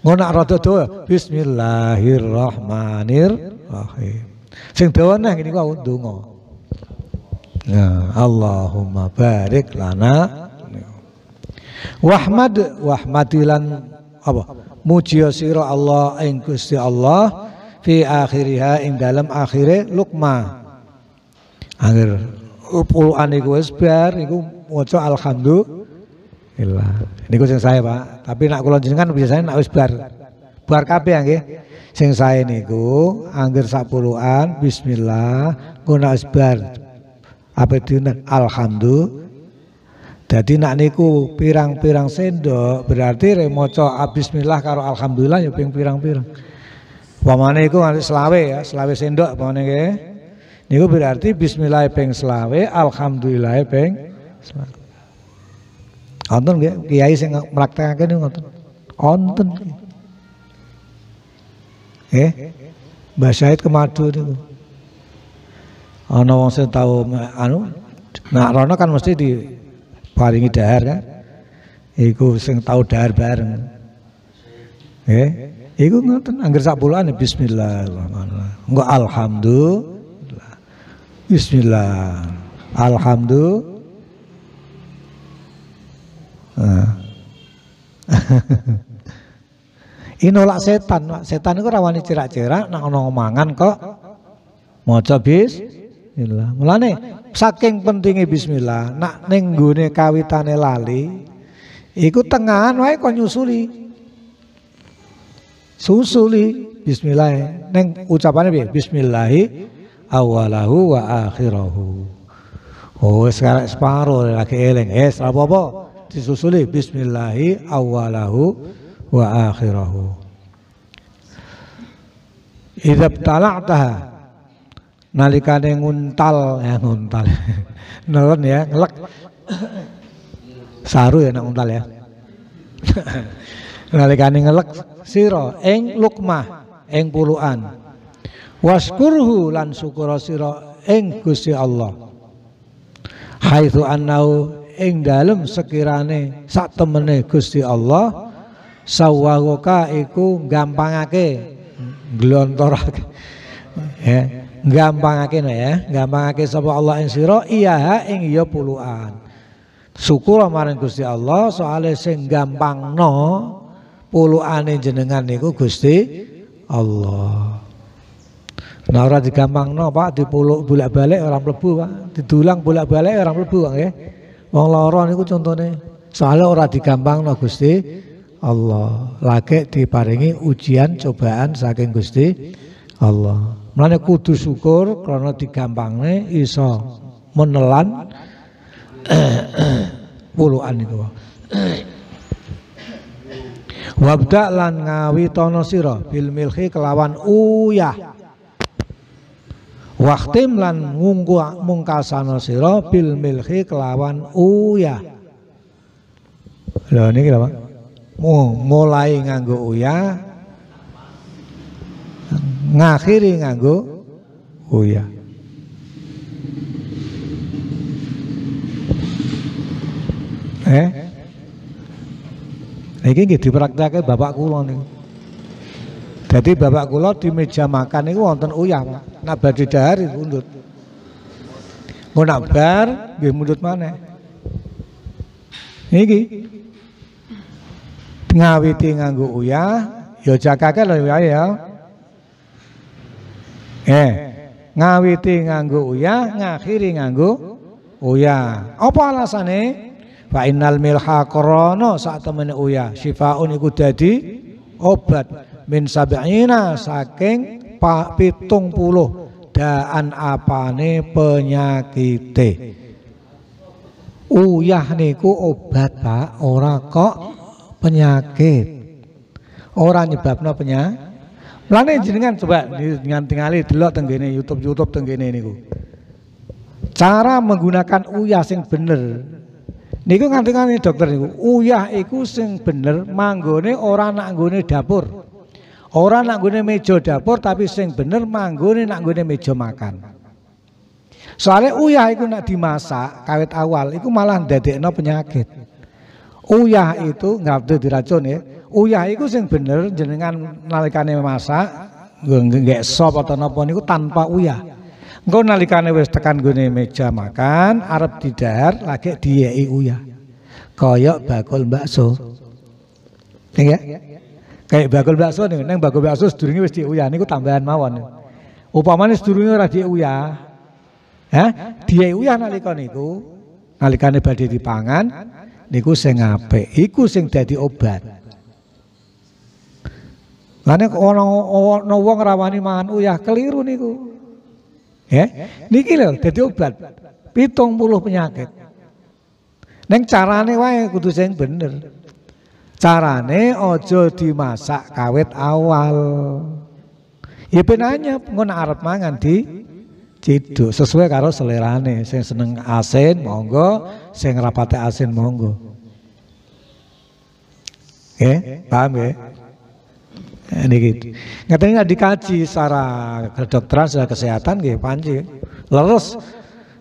Ngono rada dawa bismillahirrahmanirrahim. Sing dawa neh ngene kuwi ndonga ya, Allahumma barik lana Wahmad wahmadilan apa? Mujiya sira Allah ing Gusti Allah fi akhiriha ing dalam akhire lukma. Akhir puluhan iku wis bar iku waca alhamdulillah ini Niku sing saya, Pak. Tapi nak kula bisa biasanya nak wis bar. Bar kabeh nggih. Sing saya niku angger sapuluan, bismillah kuna wis bar. Apa nak? alhamdulillah. Jadi nak niku pirang-pirang sendok berarti remoco Abismillah. karo alhamdulillah ya ping pirang-pirang. Pamane iku nganti selawe ya, selawe sendok pamane nggih. Niku berarti bismillah ping selawe, alhamdulillah ping selawe. Wonten nggih kiai sing mraktekake niku wonten. Wonten. Eh. Mbah Said Kemadu niku. Ana wong sing tau anu nah rono kan mesti di paringi dahar kan. Iku sing tau dahar bareng. Eh. Iku ngoten anggere sak bulan ya, bismillahirrahmanirrahim. enggak alhamdulillah. Bismillah. Alhamdulillah. Ah. Ini nolak setan, setan itu rawani cerak-cerak, nak mangan kok. Maca bis, Bismillah. Mulane saking pentingnya Bismillah, nak nenggune kawitane lali, ikut tengahan wae kon nyusuli. Susuli Bismillah. Neng ucapannya bi Bismillahi awalahu wa akhirahu. Oh sekarang separuh lagi eleng. Eh, apa-apa disusuli bismillahi awalahu wa akhirahu idab talak taha nalikane nguntal ya nguntal nelen ya ngelek saru ya nak nguntal ya nalikane ngelek siro eng lukmah eng puluan waskurhu lan syukura siro eng kusi Allah haitsu annau ing dalem sekirane sak temene Gusti Allah sawaroka iku gampangake glontorake ya gampangake no ya gampangake sapa Allah ing sira iya ing ya puluhan syukur marang Gusti Allah soale sing gampangno puluhane jenengan niku Gusti Allah Nah orang gampang no pak, di dipuluk bolak balik orang melebu pak, didulang bolak balik orang melebu pak ya. Wong lara niku contohnya soalnya ora digampang no Gusti Allah. Lagi diparingi ujian cobaan saking Gusti Allah. Mulane kudu syukur karena digampangne iso menelan puluhan itu. Wabda lan ngawi tono siro bil milhi kelawan uyah Waktim lan mungku mungkasana sira bil milhi kelawan uyah. Lho niki lho Mu, Mulai nganggo Uya, ngakhiri nganggo uyah. Eh? Niki nggih dipraktekake bapak kula niku. Jadi bapak kula di meja makan itu wonten uyah, Pak. Nak badhe dahar mundut. Mau nabar nggih mundut maneh. Niki. Ngawiti nganggo uyah, ya jakake lho uyah ya. Eh, ngawiti nganggo uyah, ngakhiri nganggo uyah. Apa alasane? Fa innal milha qorono saat temene uyah, sifaun iku dadi obat min sab'ina saking pak pitung puluh daan apane penyakite uyah niku obat pak ora kok penyakit ora nyebabno penyakit Lane jenengan coba dengan tingali delok tenggene YouTube YouTube kene niku. Cara menggunakan uyah sing bener. Niku nganti nganti dokter niku uyah iku sing bener manggone ora nak nggone dapur. Orang nak guna meja dapur tapi sing bener manggone nak guna meja makan. Soalnya uyah itu nak dimasak kawet awal itu malah ndadekno penyakit. Uyah itu nggak ada diracun ya. Uyah itu sing bener jenengan nalikane masak nggak sop atau nopo niku tanpa uyah. Gue nalikane wis tekan gone meja makan arep didahar lagi dieki uyah. Koyok bakul bakso. Ya. Kayak bakul bakso nih, neng bakul bakso sedurungnya wis diuyah niku tambahan mawon. Upamane sedurunge ora diuyah, ya, diuyah nalika niku, nalikane badhe pangan, niku sing apik, iku sing dadi obat. Lane orang ana wong rawani mangan uya keliru niku. Ya, niki lho dadi obat. Pitung puluh penyakit. Neng carane wae kudu sing bener. Carane ojo dimasak kawet awal. Ya penanya pengguna arep mangan di Cidu sesuai karo selerane, sing seneng asin monggo, sing rapate asin monggo. ya paham ya? Ini gitu. Ngerti nggak dikaji secara kedokteran, secara kesehatan gitu, panci. Leres.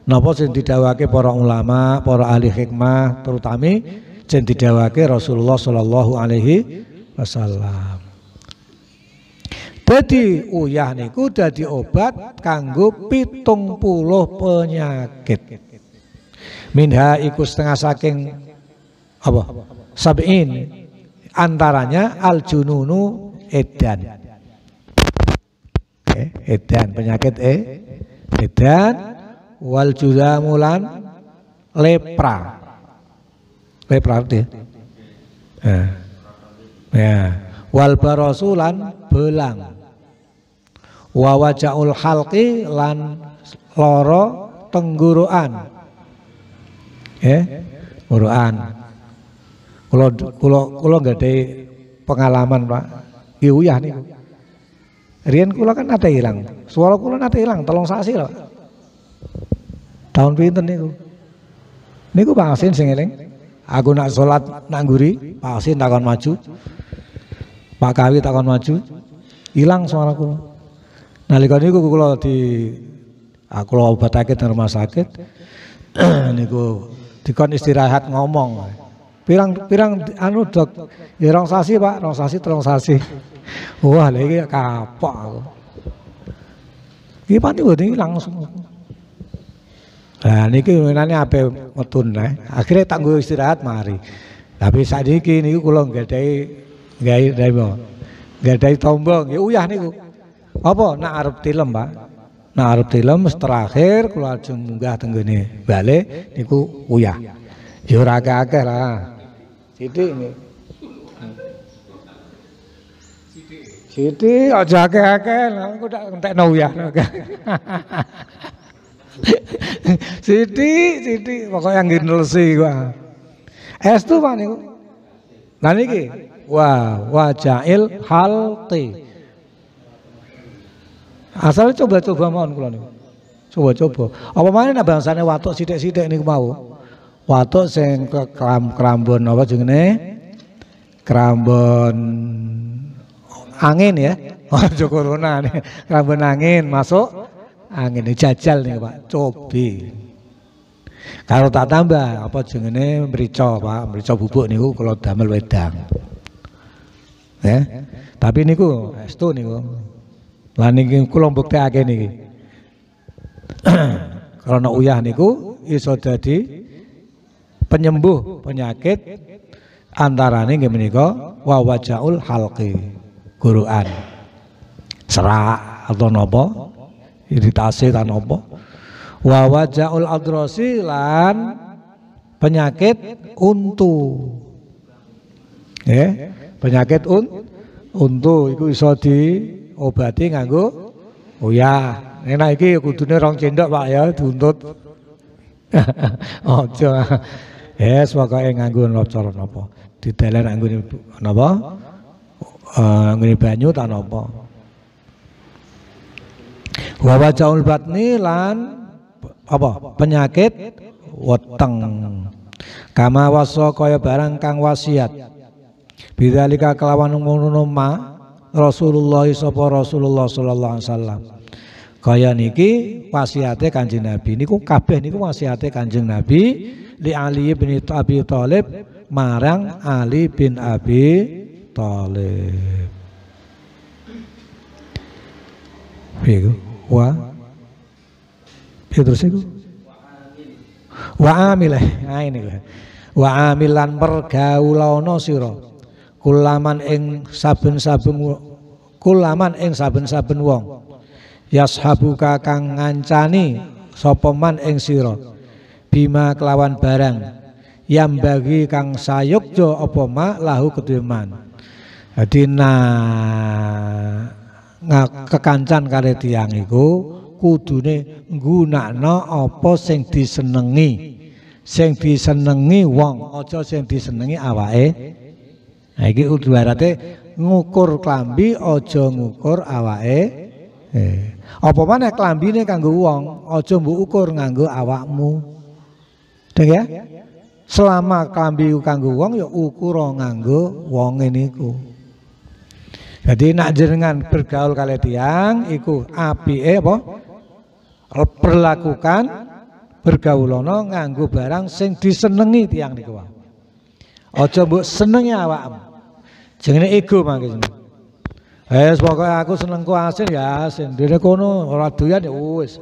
Nopo sing didawake para ulama, para ahli hikmah, terutama jen didawake Rasulullah sallallahu alaihi wasallam Jadi uyah niku jadi obat kanggo pitung puluh penyakit. Minha iku setengah saking apa? Sab'in. Antaranya al-jununu edan. Okay. Eh, edan penyakit e. Edan wal judamulan lepra. Baik berarti. Ya. ya. Wal barasulan belang. Wa wajaul halqi lan loro tengguruan. Ya, tengguruan. Kulo kulo kulo nggak ada pengalaman pak. uyah nih. Rian kulo kan ada hilang. Suara kulo nate kan hilang. Tolong sasi lho. Tahun pinten niku. Niku bang Asin sing eling. Aku nak sholat nangguri, Pak Asin takon maju, Pak Kawi takon maju, hilang suaraku. Nalika niku kula di aku lo sakit di rumah sakit. niku dikon istirahat ngomong. Pirang-pirang anu dok, ya rong sasi Pak, rong sasi terong sasi. Wah, lagi kapok aku. Iki pati langsung. Nah niki winane ape metun nah. Akhire tak nggo istirahat mari. Tapi ini, niku kula nggadahi gawe dewa. Nggadahi tombong ya uyah niku. Apa nak arep tilem, Pak? Nak arep tilem terakhir kula ajeng munggah balik. bale niku uyah. Yo ya ora akeh lah. Sithik ini. Sithik aja akeh-akeh, aku tak entekno uyah. Siti, Siti, pokoknya yang generasi gua. Estu mana itu? Nanti ki. Wah, wajail halti. Asalnya coba-coba mohon kula nih. Coba-coba. Apa mana nih sana watok sidik-sidik nih mau. Watuk sing kram krambon apa nih? Krambon angin ya. Oh, jokorona nih. Krambon angin masuk angin jajal nih pak cobi kalau tak tambah apa jengene merica pak merica bubuk niku kalau damel wedang ya tapi niku estu niku lah niki kula mbuktekake niki karena uyah niku iso jadi penyembuh penyakit antara nih gimana menika wawajaul halki guruan serak atau nopo iritasi tan apa wa adrosi lan penyakit untu ya yeah. penyakit un untu itu bisa diobati nganggo oh ya enak iki kudune rong cendok Pak ya dituntut ojo yes pokoke nganggo roco napa dideler anggone napa anggone eh, banyu ta napa Wawa jaul batni lan apa penyakit weteng. Kama waso kaya barang kang wasiat. Bidzalika kelawan ngono ma Rasulullah sapa Rasulullah sallallahu alaihi wasallam. Kaya niki wasiate Kanjeng Nabi niku kabeh niku wasiate Kanjeng Nabi li Ali bin Abi Thalib marang Ali bin Abi Thalib. Begitu wa piye terus iku wa amilah nah ini wa amilan sira kulaman ing saben-saben kulaman ing saben-saben wong yashabuka kang ngancani sapa man ing sira bima kelawan barang yang bagi kang sayukjo jo opoma lahu keduman jadi nah kekancan kare tiang iku kudune nggunakno apa sing disenengi sing disenengi wong aja sing disenengi awake nah iki ibarate ngukur klambi aja ngukur awake Opo eh, apa maneh klambine kanggo wong aja mbok ukur nganggo awakmu Deng ya selama klambi kanggo wong ya ukur nganggo ini niku jadi nak jenengan bergaul kali tiang iku api apa? Perlakukan bergaulono nganggu barang sing disenengi tiang niku wae. Aja mbok senengi awakmu. Jenenge ego mangke Eh pokoke aku senengku asin ya asin. Dene kono ora doyan ya wis.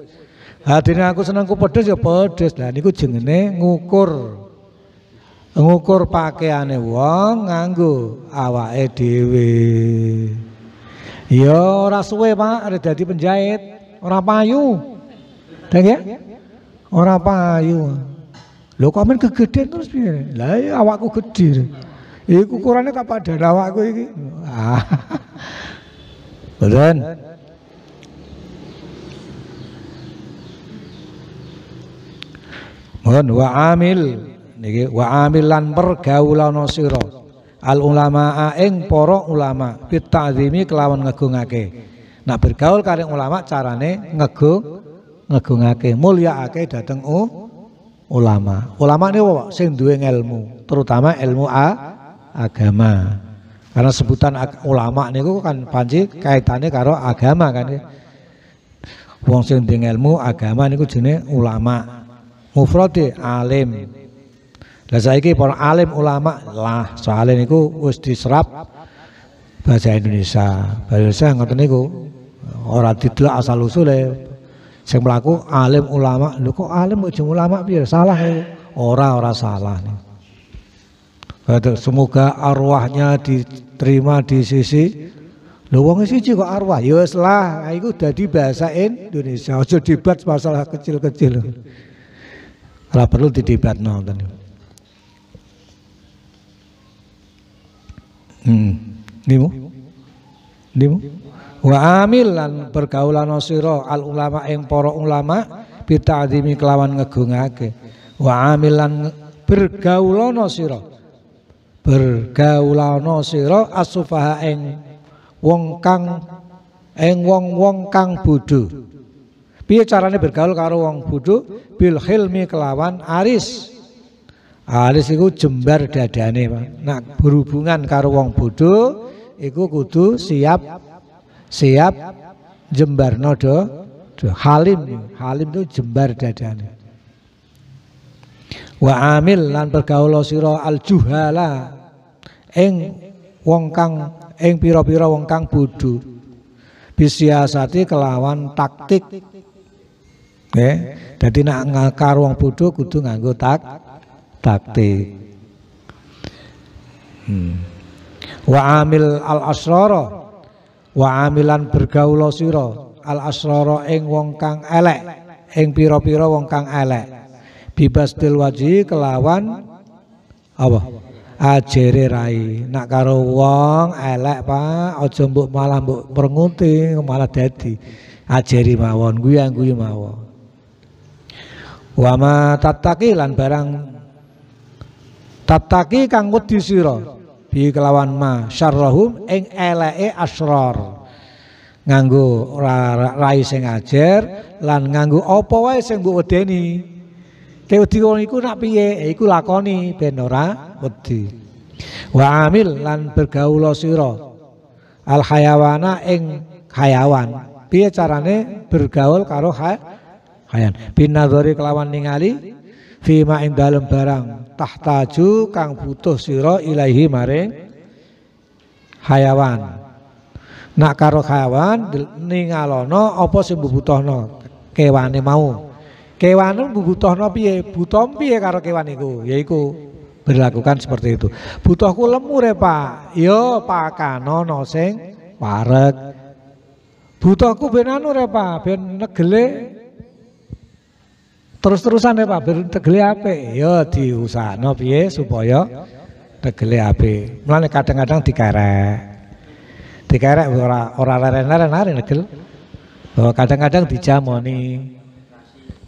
Hadine aku senengku pedes ya pedes. Lah niku jenenge ngukur ngukur pakaiane wong nganggo awake dhewe ya ora suwe Pak arep dadi penjahit orang payu deh ya ora payu lho komen kegedean terus piye lah iya, awakku gedhe Iku ukurannya kapadan awakku iki ah Betul. Mohon wa amil niki wa amilan pergaulana sira al ulama ing para ulama fit ta'zimi kelawan ngegungake nah bergaul kare ulama carane ngegung ngegungake mulyaake dateng u ulama ulama ini wawak sing duwe ilmu terutama ilmu a agama karena sebutan ulama niku kan panci kaitannya karo agama kan ya. wong sing duwe ilmu agama niku jenenge ulama mufrad alim lah saiki para alim ulama lah soal niku wis diserap bahasa Indonesia. Bahasa Indonesia ngoten niku ora didelok asal usule. Sing mlaku alim ulama. Lho kok alim kok ulama piye? Salah ya. Ora ora salah nih. Semoga arwahnya diterima di sisi Lho wong siji kok arwah. Ya wis lah, iku dadi bahasa Indonesia. Aja debat masalah kecil-kecil. Ora perlu didebatno ngoten. Hmm. Dimu? Dimu? Wa amil lan bergaulan sira al ulama ing para ulama bita'zimi kelawan ngegungake. Wa amil lan bergaulana sira. Bergaulana sira asufaha ing wong kang ing wong-wong kang bodho. Piye carane bergaul karo wong bodho? Bil hilmi kelawan aris. Alis iku jembar dadane, Nah, berhubungan karo wong bodho iku kudu siap siap jembar nodo, halim. Halim itu jembar dadane. Wa amil lan pergaula sira al juhala eng wong kang ing piro pira wong kang bodho. Bisiasati kelawan taktik. Oke, eh, jadi nak ngakar wong bodho kudu nganggo tak bakti hmm. wa amil al asroro wa amilan bergaul siro al asroro ing wong kang elek ing piro piro wong kang elek bibas dil waji kelawan apa ajere rai nak karo wong elek Pak ojo mbok malah mbok merenguti malah dadi ajeri mawon guyu guyu mawon wama ma tattaqilan barang Tataki kang wedi sira bi kelawan ma syarrahum ing eleke asror Nganggo rai sing ajer lan nganggo apa wae sing mbok wedeni. Nek wedi wong iku nak piye? Ya iku lakoni ben ora wedi. Wa amil lan bergaul sira. Al hayawana ing hayawan. Piye carane bergaul karo hayan? Bin kelawan ningali fima ing dalem barang tahtaju kang butuh siro ilahi maring hayawan nak karo hayawan ningalono apa sing butuhno kewane mau kewane butuhno piye butuh piye karo kewan iku yaiku berlakukan seperti itu butuhku lemu re pak yo ya No sing wareg butuhku ben anu re pak ben negele Terus-terusan ya Pak, ben tegele apik. Ya diusahano piye supaya tegele apik. Mulane kadang-kadang dikerek. Dikerek orang orang lain lain hari negel. Bahwa kadang-kadang dijamoni.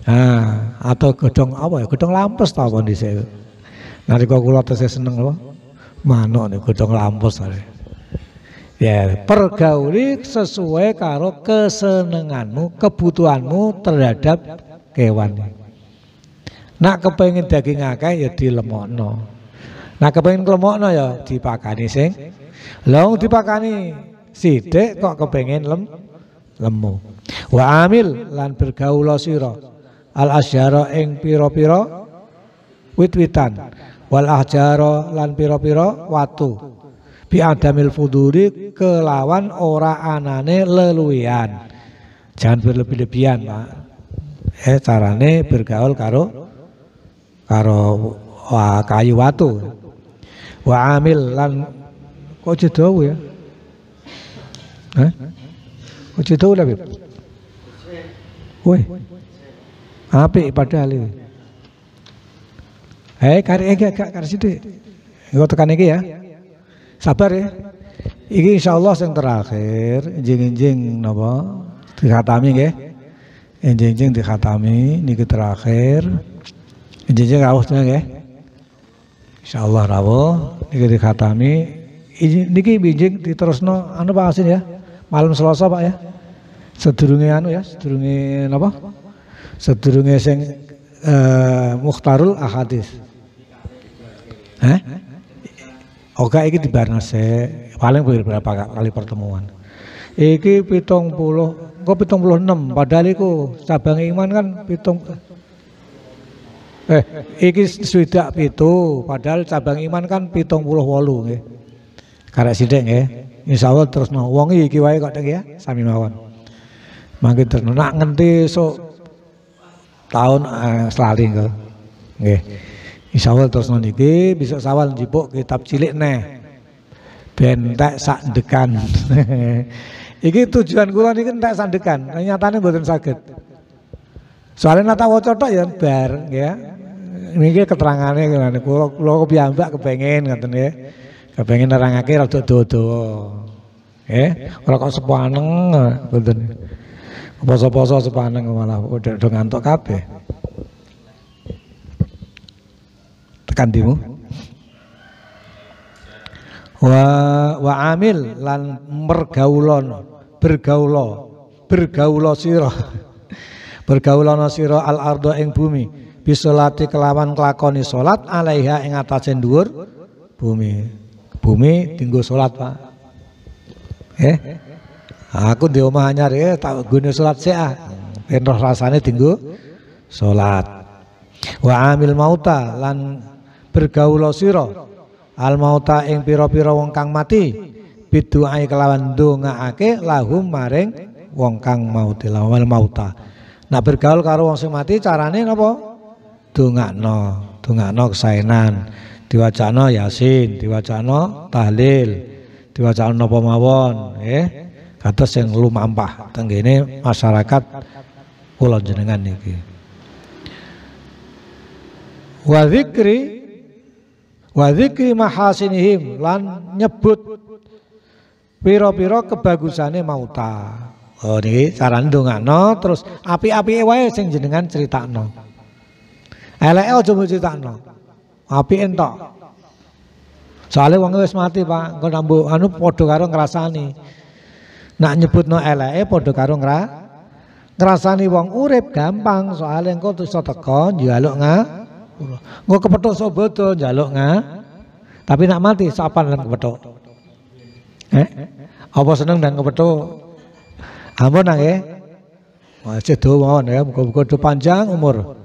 Ah, atau gedong apa ya? lampus tau lampes ta Nanti Nanti Nalika tuh saya seneng loh, mano nih gedong lampus hari. Ya, pergauli sesuai karo kesenenganmu, kebutuhanmu terhadap kewan. Nak kepengen daging akeh ya dilemokno. Nak kepengin kelemokno ya dipakani sing. long dipakani sithik kok kepengen lem lemu. Wa amil lan bergaul sira al asyara ing pira-pira wit-witan wal ahjara lan pira-pira watu bi adamil fuduri kelawan ora anane leluian jangan berlebih-lebihan pak eh carane bergaul karo karo wah, kayu watu wa amil lan kok jedau ya eh kok jedau lha Bib woi apik padahal ini Eh kari iki eh, gak kari sithik. Engko tekan iki ya. Sabar ya. Iki insyaallah yang terakhir, enjing-enjing napa dikhatami nggih. Enjing-enjing dikhatami niki terakhir. जे रावस ya. Insya insyaallah rawuh niki dikhatami niki bijing diterusno anu Pak Asin ya malam Selasa Pak ya sedurunge anu ya sedurunge apa? sedurunge sing uh, Mukhtarul Ahadis Hah? Oke, ini di Barnase paling beberapa kali pertemuan. Iki pitung puluh, kok pitung puluh enam. Padahal iku cabang iman kan pitung Eh, iki swidak pitu, padahal cabang iman kan pitung puluh wolu Karena sideng, ya. Insya allah terus no wong iki wae kok ya, sami mawon. Makin terus nak ngenti so tahun selalu eh, selali ya. Insya Insyaallah terus niki bisa sawal jipuk kitab cilik neh. Bentek sak dekan. iki tujuan kula niki entek sandekan, nyatane mboten saged. Soalnya natawa tak ya bar ya. ini keterangannya kalau kula kula piyambak kepengen katanya kepengen orang nerangake atau tuh tuh Ya, kalau kau sepaneng ngoten. Poso-poso sepaneng malah udah udah ngantuk kape Tekan dimu. Wa wa amil lan mergaulon bergaulo bergaulo sirah Bergaulana sira al ardo ing bumi bisolati kelawan kelakoni salat alaiha ing atase dhuwur bumi. Bumi dinggo salat, Pak. Eh? Aku di omah anyar ya tak gune salat sik ah. Ben roh rasane dinggo salat. Wa amil mauta lan bergaula sira al mauta ing pira-pira wong kang mati biduai kelawan ndongaake lahum maring wong kang mauti lawal mauta. Nah bergaul karo wong sing mati carane napa? Dongakno, dongakno kesaenan. Diwacana Yasin, diwacana tahlil, diwacana napa mawon, eh. Kados sing lumampah tenggene masyarakat kula jenengan niki. Wa dzikri wa dzikri mahasinihim lan nyebut piro-piro kebagusane mauta. Oh niki carane no terus api-api ewa wae sing jenengan critakno. Eleke aja cerita no api entok. Soale wong wis mati, Pak. Engko nambu anu padha karo ngrasani. Nak nyebutno eleke padha karo ngra ngrasani wong urep gampang soale engko iso teko njaluk nga. Engko so betul njaluk nga. Tapi nak mati sapa nang kepethuk. Eh? Apa seneng nang kepethuk? nang ya. Masih tuh mohon ya, buka-buka tuh panjang umur.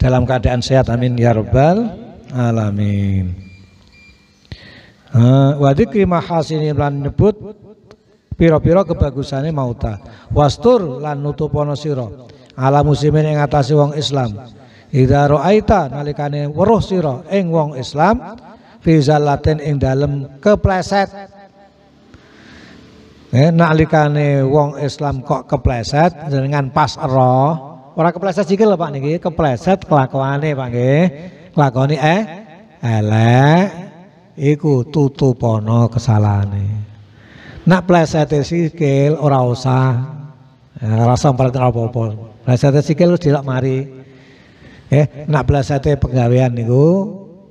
Dalam keadaan sehat amin ya rabbal alamin. Eh, Wadi wa hal ini lan nyebut piro pira kebagusane mauta. Wastur lan nutupono sira ala muslimin yang atasi wong Islam. Ida aita nalikane wroh siro, ing wong Islam fi Latin ing dalem kepleset Eh, nalikane wong Islam kok kepleset dengan pas roh orang kepleset sih lho Pak niki, kepleset kelakuane Pak Niki Lakoni eh elek iku tutupono kesalahane. Nak pleset sikil ora usah eh, ora usah empat apa-apa. pleset sikil wis dilak mari. Eh, nak pleset penggawean niku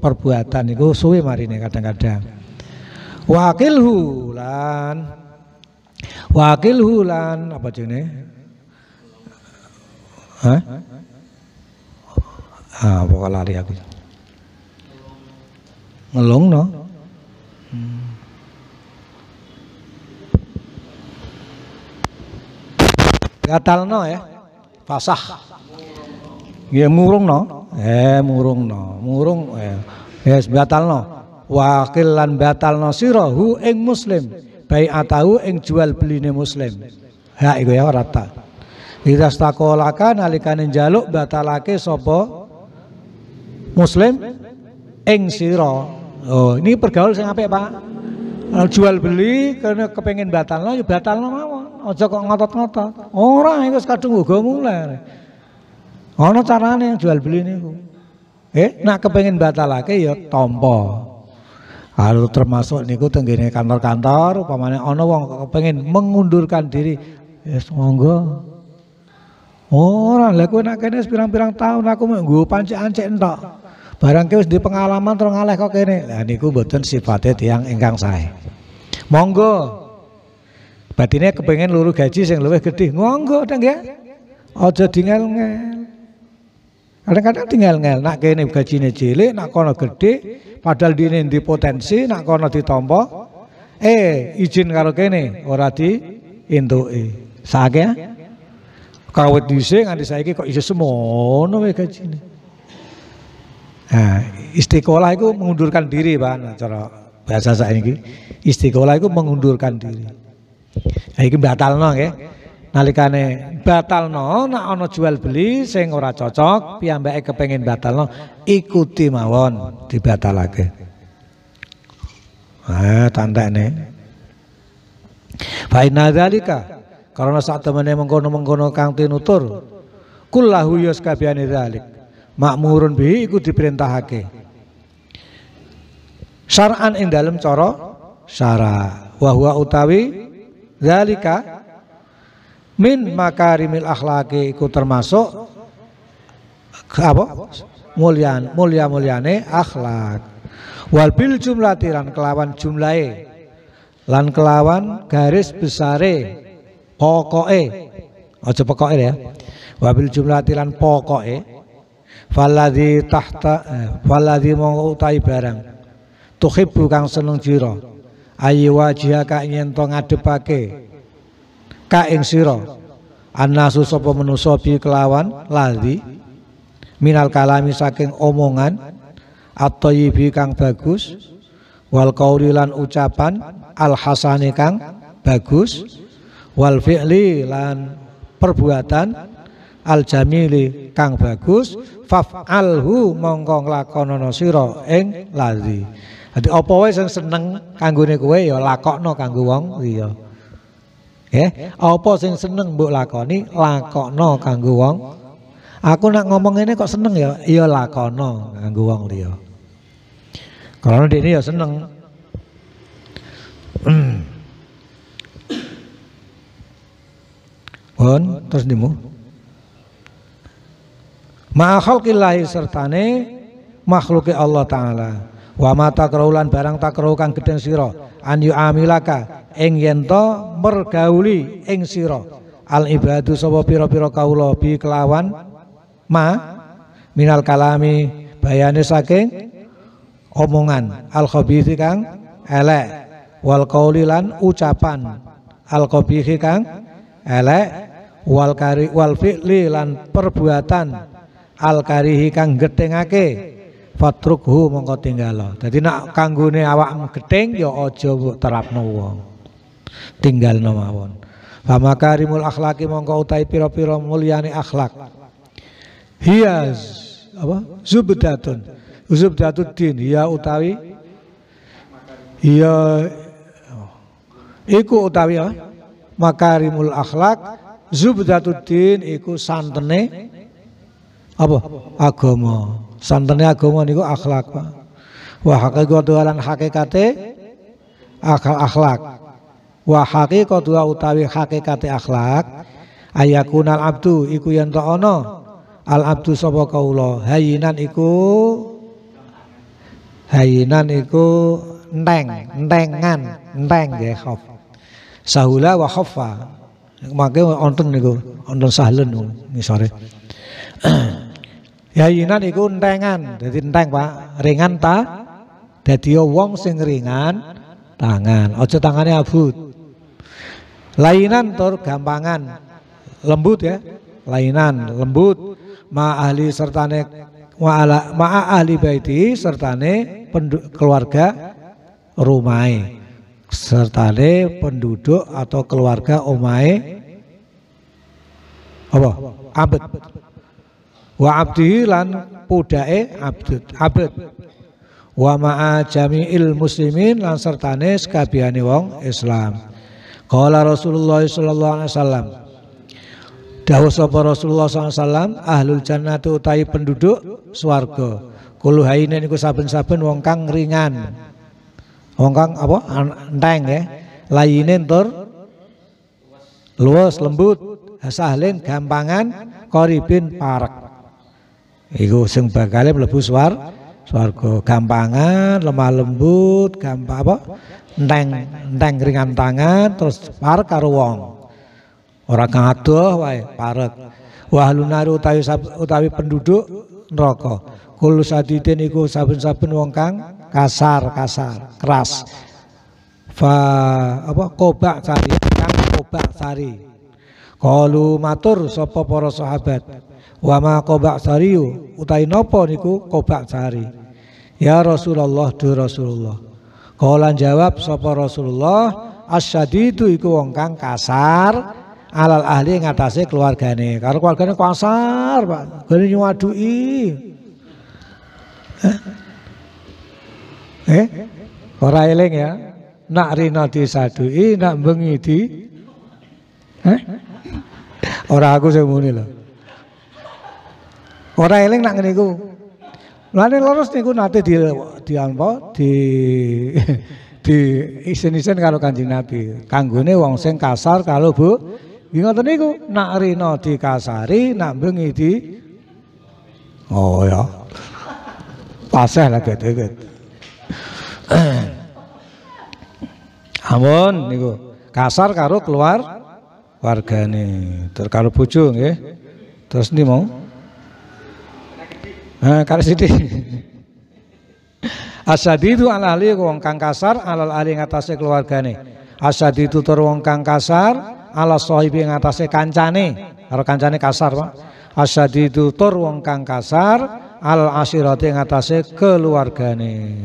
perbuatan niku suwe nih kadang-kadang. wakil hulan Wakil hulan apa jenis Hah? Ah, pokok lari aku. Ngelong no. Hmm. Gatal no ya. Pasah. Ya murung no. Eh murung no. Murung eh. Yes, batal no. Wakil lan batal no sirahu ing muslim baik atau ing jual nih muslim ya itu ya rata. Kita Ida stakolaka nalikane jaluk batalake sopo muslim ing siro oh ini pergaul sing apik Pak jual beli karena kepengen batalno ya batalno mawon aja kok ngotot-ngotot Orang itu kadung gue mulai ana yang jual beli nih? eh nak kepengen batalake ya tombol. Harus termasuk niku tenggene kantor-kantor umpamanya ono wong kepengin mengundurkan diri, ya yes, monggo. Orang oh, lha kowe nak pirang-pirang tahun aku mau panci ancik entok. Barang kowe di pengalaman terus ngaleh kok kene. Lah niku betul sifatnya tiang ingkang saya. Monggo. Batine kepengen luruh gaji yang lebih gede, Monggo teng nggih. Aja dingel-ngel. Kadang-kadang tinggal ngel, nak kene gajine cilik, nak kono gede, padahal dine di potensi, nak kono di ditampa, eh izin karo kene ora di entuke. Saake ya? Kawet dise nganti saiki kok iso semono gaji gajine. Nah, istiqolah itu mengundurkan diri, Pak, cara bahasa saya ini. Istiqolah itu mengundurkan diri. Nah, ini batal no, nalikane batalno nak ono jual beli sing ora cocok piyambake kepengin batalno ikuti mawon dibatalake ah tandane Faina dalika karena saat temene mengkono-mengkono kang tinutur kullahu yus kabiyane dalik makmurun bihi iku diperintahake syar'an ing dalem cara syara wa utawi dalika min makarimil akhlaki iku termasuk apa mulian mulia muliane akhlak wal bil jumlah tiran kelawan jumlahe lan kelawan garis besare pokoke aja pokoke ya wabil jumlah tiran pokoke faladhi tahta faladhi eh, mau utai barang tuhibbu kang seneng jiro ayi wajihaka yen to ngadepake ka ing sira annasu sapa manusa bi kelawan lali, minal kalami saking omongan at-thayyibi kang bagus wal qauli lan ucapan al hasani kang bagus wal fi'li lan perbuatan al jamili kang bagus faf'alhu mongko nglakonana sira ing lali, Jadi apa wae sing seneng kanggone kowe ya lakokno kanggo wong liya. Nggih, eh, apa sing seneng mbok lakoni, lakono kanggo wong. Aku nak ngomong ini kok seneng ya, Iya lakono kanggo wong liya. Karena dene ya seneng. Hmm. Pun terus dimu. Ma serta sertane makhluki Allah taala. Wa ma takraulan barang tak kang gedeng sira an yu'amilaka ing yen to mergauli ing sira al ibadu sapa pira-pira kaula bi kelawan ma minal kalami bayane saking omongan al khabithi kang elek wal qauli ucapan al qabihi kang elek wal kari wal fi'li lan perbuatan al karihi kang getengake fatrukhu mongko tinggalo. Dadi nak kanggune awak gething yo ya aja terap terapno wong. Tinggalno mawon. Wa makarimul akhlaki mongko utahe piro pira muliani akhlak. Hias apa? Zubdatun. Zubdatun din ya utawi ya iku utawi ya makarimul akhlak zubdatud iku santene apa agama santannya agama niku akhlak, Pak. Wa haqiqatu lan hakikate akal akhlak. Wa haqiqatu utawi hakikate akhlak ayakunal abdu iku yen ana al abdu sapa kaula hayinan iku hayinan iku enteng, entengan, enteng nggih khof. Sahula wa khaffa. makanya wonten niku, wonten sahlen ngisore. Yainan iku entengan, jadi enteng Pak. Ringan ta? Jadi wong sing ringan tangan. Ojo tangannya abut. Lainan tur gampangan. Lembut ya. Lainan lembut ma ahli sertane ma'ala ma ahli baiti sertane penduduk, keluarga rumai sertane penduduk atau keluarga umai, apa abut wa abdihi lan pudae abdud abd wa ma'a jami'il muslimin lan sertane sekabehane wong Islam Kala Rasulullah sallallahu alaihi wasallam Dawuh sapa Rasulullah sallallahu alaihi wasallam ahlul jannatu utai penduduk swarga haine niku saben-saben wong kang ringan wong kang apa enteng ya layine tur luwes lembut sahlin gampangan koribin parek Iku sing bakale mlebu swar swarga. Gampangan, lemah lembut, gampang apa? Enteng, enteng ringan tangan terus par karo wong. Ora kang adoh wae parek. Wahlun nari utawi, utawi penduduk neraka. Kulo sadidin iku saben-saben wong kang kasar, kasar, keras. Fa apa kobak sari, kang kobak sari. Kalu matur sapa para sahabat wama kobak sariu utai nopo niku kobak sari ya Rasulullah du Rasulullah kaulan jawab sopo Rasulullah asyadidu iku wong kang kasar alal ahli ngatasi keluargane karena keluargane kasar Pak Gini nyuadui eh, eh? ora eling ya nak rina disadui nak bengi di eh? ora aku sing muni lho Ora eling nak ngene iku. Mulane niku nate di di di di isin-isin karo Kanjeng Nabi. Kanggone wong sing kasar kalau Bu. Nggih ngoten niku, nak rina dikasari, nak bengi di Oh ya. Pasah lah gitu-gitu. Ampun niku. Kasar karo keluar wargane. Terus karo bojo nggih. Terus ni mau Nah, karo sithik. Asadidu ala ahli wong kang kasar alal ahli ngatasé keluargane. Asadidu tur wong kang kasar ala sahibi ngatasé kancane. Karo kancane kasar, Pak. Asadidu tur wong kang kasar al asirati ngatasé keluargane.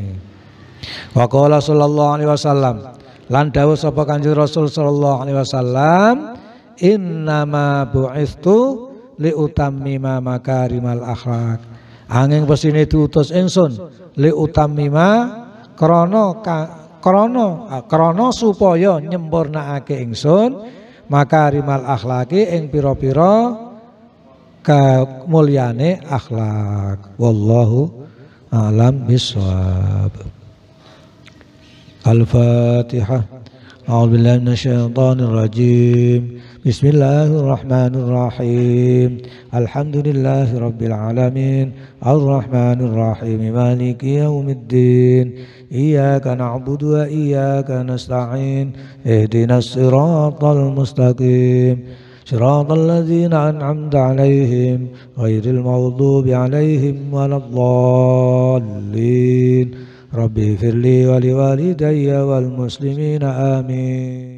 Wa qala sallallahu alaihi wasallam lan dawuh sapa Kanjeng Rasul sallallahu alaihi wasallam innama bu'istu utammima makarimal akhlak Angin pesine diutus ingsun li utamima krana krana ah, krana supaya nyempurnakake maka rimal akhlaki ing piro pira kemuliane akhlak wallahu alam bisawab al-fatihah a'udzu billahi minasyaitonir rajim بسم الله الرحمن الرحيم الحمد لله رب العالمين الرحمن الرحيم مالك يوم الدين إياك نعبد وإياك نستعين اهدنا الصراط المستقيم صراط الذين أنعمت عليهم غير المغضوب عليهم ولا الضالين رب اغفر لي ولوالدي والمسلمين آمين